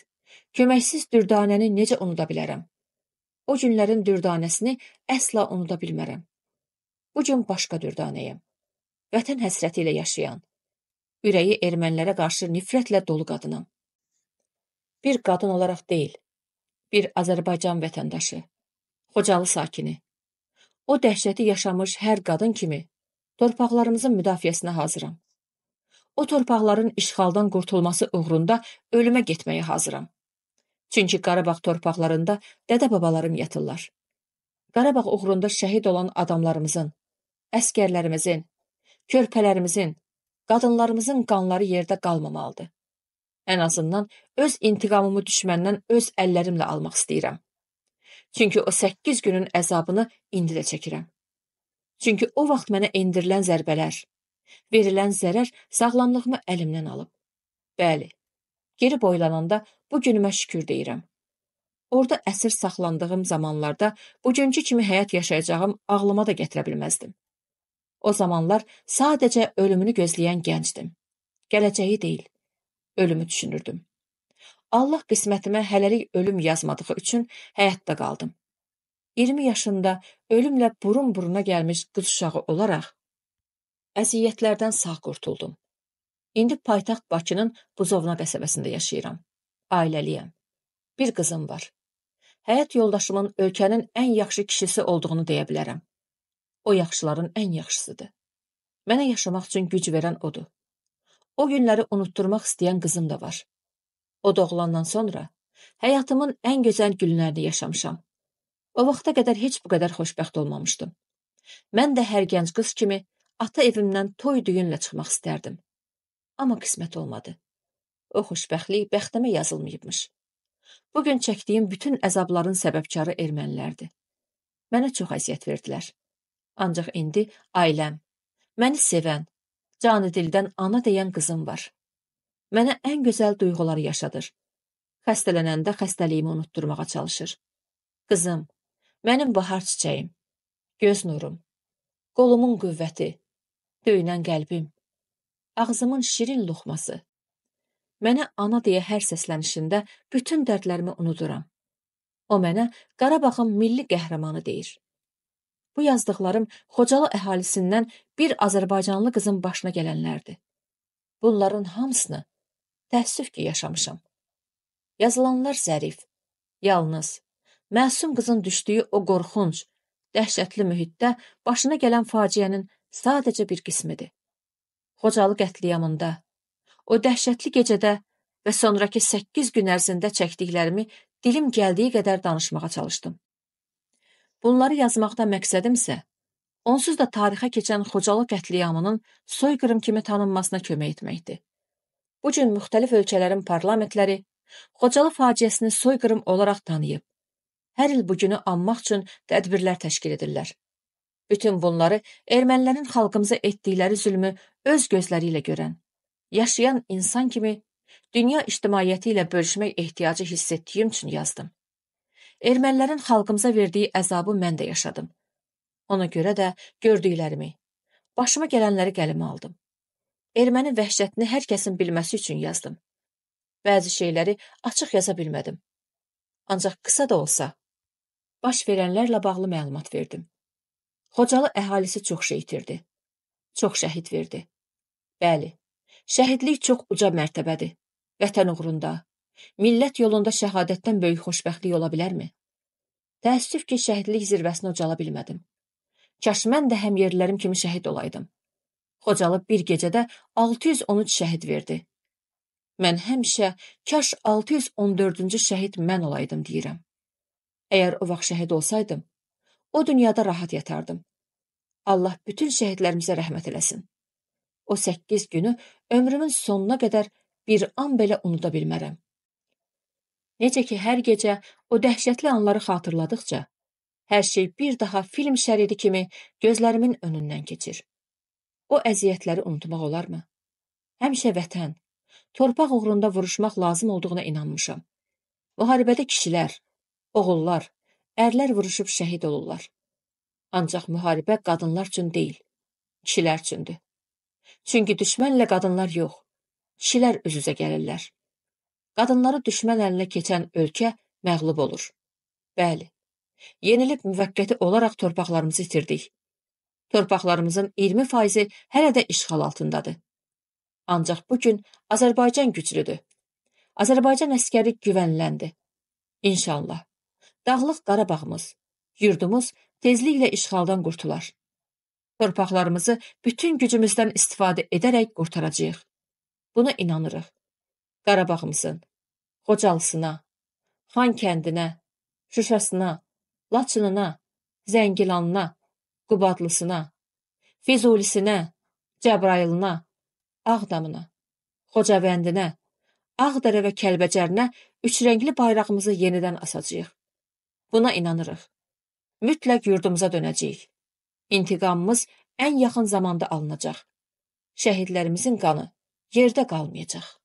köməksiz dürdanəni necə unuda bilərəm? O günlərin dürdanəsini əsla unuda bilmərəm. Bu gün başqa dürdanəyəm. Vətən həsrəti ilə yaşayan, ürəyi ermənilərə qarşı nifrətlə dolu qadınam. Bir qadın olaraq deyil, bir Azərbaycan vətəndaşı, Xocalı sakini. O dəhşəti yaşamış hər qadın kimi torpaqlarımızın müdafiəsinə hazıram. O torpaqların işğaldan qurtulması uğrunda ölümə getməyə hazıram. Çünki Qarabağ torpaqlarında dədə babalarım yatırlar. Qarabağ uğrunda şəhid olan adamlarımızın, əskərlərimizin, körpələrimizin, qadınlarımızın qanları yerdə qalmamalıdır. Ən azından öz intiqamımı düşməndən öz əllərimlə almaq istəyirəm. Çünki o 8 günün əzabını indi də çəkirəm. Çünki o vaxt mənə endirilən zərbələr, verilən zərər sağlamlığımı əlimdən alıb. Bəli, geri boylananda bu günümə şükür deyirəm. Orda əsir saxlandığım zamanlarda bugünkü kimi həyat yaşayacağım ağlıma da gətirə bilməzdim. O zamanlar sadəcə ölümünü gözləyən gəncdim. Gələcəyi deyil, ölümü düşünürdüm. Allah qismətimə hələlik ölüm yazmadığı üçün həyatda qaldım. 20 yaşında ölümlə burun-buruna gəlmiş qız uşağı olaraq əziyyətlərdən sağ qurtuldum. İndi paytaxt Bakının Buzovna qəsəbəsində yaşayıram. Ailəliyəm. Bir qızım var. Həyat yoldaşımın ölkənin ən yaxşı kişisi olduğunu deyə bilərəm. O yaxşıların ən yaxşısıdır. Mənə yaşamaq üçün güc verən odur. O günləri unutturmaq istəyən qızım da var. O doğulandan sonra həyatımın ən gözəl günlərini yaşamışam. O vaxta qədər heç bu qədər xoşbəxt olmamışdım. Mən də hər gənc qız kimi ata evimdən toy düyünlə çıxmaq istərdim. Amma qismət olmadı. O xoşbəxtlik bəxtəmə yazılmayıbmış. Bugün çəkdiyim bütün əzabların səbəbkarı ermənilərdir. Mənə çox əziyyət verdilər. Ancaq indi ailəm, məni sevən, canı dildən ana deyən qızım var. Mənə ən gözəl duyğuları yaşadır. Xəstələnəndə xəstəliyimi unutturmağa çalışır. Qızım, mənim bahar çiçəyim, göz nurum, qolumun qüvvəti, döyünən qəlbim, ağzımın şirin luxması. Mənə ana deyə hər səslənişində bütün dərdlərimi unuduram. O mənə Qarabağın milli qəhrəmanı deyir. Bu yazdıqlarım Xocalı əhalisindən bir azərbaycanlı qızın başına gələnlərdir. Bunların hamısını təəssüf ki, yaşamışam. Yazılanlar zərif, yalnız, məsum qızın düşdüyü o qorxunc, dəhşətli mühitdə başına gələn faciənin sadəcə bir qismidir. Xocalı qətliyamında, o dəhşətli gecədə və sonrakı 8 gün ərzində çəkdiklərimi dilim gəldiyi qədər danışmağa çalışdım. Bunları yazmaqda məqsədimsə, onsuz da tarixə keçən Xocalı qətliyamının soyqırım kimi tanınmasına kömək etməkdir. Bu gün müxtəlif ölkələrin parlamentləri Xocalı faciəsini soyqırım olaraq tanıyıb. Hər il bu günü anmaq üçün tədbirlər təşkil edirlər. Bütün bunları ermənilərin xalqımıza etdikləri zülmü öz gözləri ilə görən, yaşayan insan kimi dünya ictimaiyyəti ilə bölüşmək ehtiyacı hiss etdiyim üçün yazdım ermənilərin xalqımıza verdiyi əzabı mən də yaşadım. Ona görə də gördüklərimi, başıma gələnləri qələmə aldım. Erməni vəhşətini hər kəsin bilməsi üçün yazdım. Bəzi şeyləri açıq yaza bilmədim. Ancaq qısa da olsa, baş verənlərlə bağlı məlumat verdim. Xocalı əhalisi çox şey itirdi. Çox şəhid verdi. Bəli, şəhidlik çox uca mərtəbədir. Vətən uğrunda, Millət yolunda şəhadətdən böyük xoşbəxtlik ola bilərmi? Təəssüf ki, şəhidlik zirvəsinə ucala bilmədim. Kaş mən də həmyerlilərim kimi şəhid olaydım. Xocalı bir gecədə 613 şəhid verdi. Mən həmişə kaş 614-cü şəhid mən olaydım deyirəm. Əgər o vaxt şəhid olsaydım, o dünyada rahat yatardım. Allah bütün şəhidlərimizə rəhmət eləsin. O səkkiz günü ömrümün sonuna qədər bir an belə unuda bilmərəm. Necə ki, hər gecə o dəhşətli anları xatırladıqca, hər şey bir daha film şəridi kimi gözlərimin önündən keçir. O əziyyətləri unutmaq olarmı? Həmişə vətən, torpaq uğrunda vuruşmaq lazım olduğuna inanmışam. Müharibədə kişilər, oğullar, ərlər vuruşub şəhid olurlar. Ancaq müharibə qadınlar üçün deyil, kişilər üçündür. Çünki düşmənlə qadınlar yox, kişilər üz-üzə gəlirlər qadınları düşmən əlinə keçən ölkə məğlub olur. Bəli, yenilib müvəqqəti olaraq torpaqlarımızı itirdik. Torpaqlarımızın 20 faizi hələ də işğal altındadır. Ancaq bu gün Azərbaycan güclüdür. Azərbaycan əskəri güvənləndi. İnşallah, dağlıq Qarabağımız, yurdumuz tezliklə işğaldan qurtular. Torpaqlarımızı bütün gücümüzdən istifadə edərək qurtaracağıq. Buna inanırıq Qarabağımızın, Xocalısına, Xan kəndinə, Şuşasına, Laçınına, Zəngilanına, Qubadlısına, Füzulisinə, Cəbrayılına, Ağdamına, Xocavəndinə, Ağdərə və Kəlbəcərinə üç rəngli bayrağımızı yenidən asacağıq. Buna inanırıq. Mütləq yurdumuza dönəcəyik. İntiqamımız ən yaxın zamanda alınacaq. Şəhidlərimizin qanı yerdə qalmayacaq.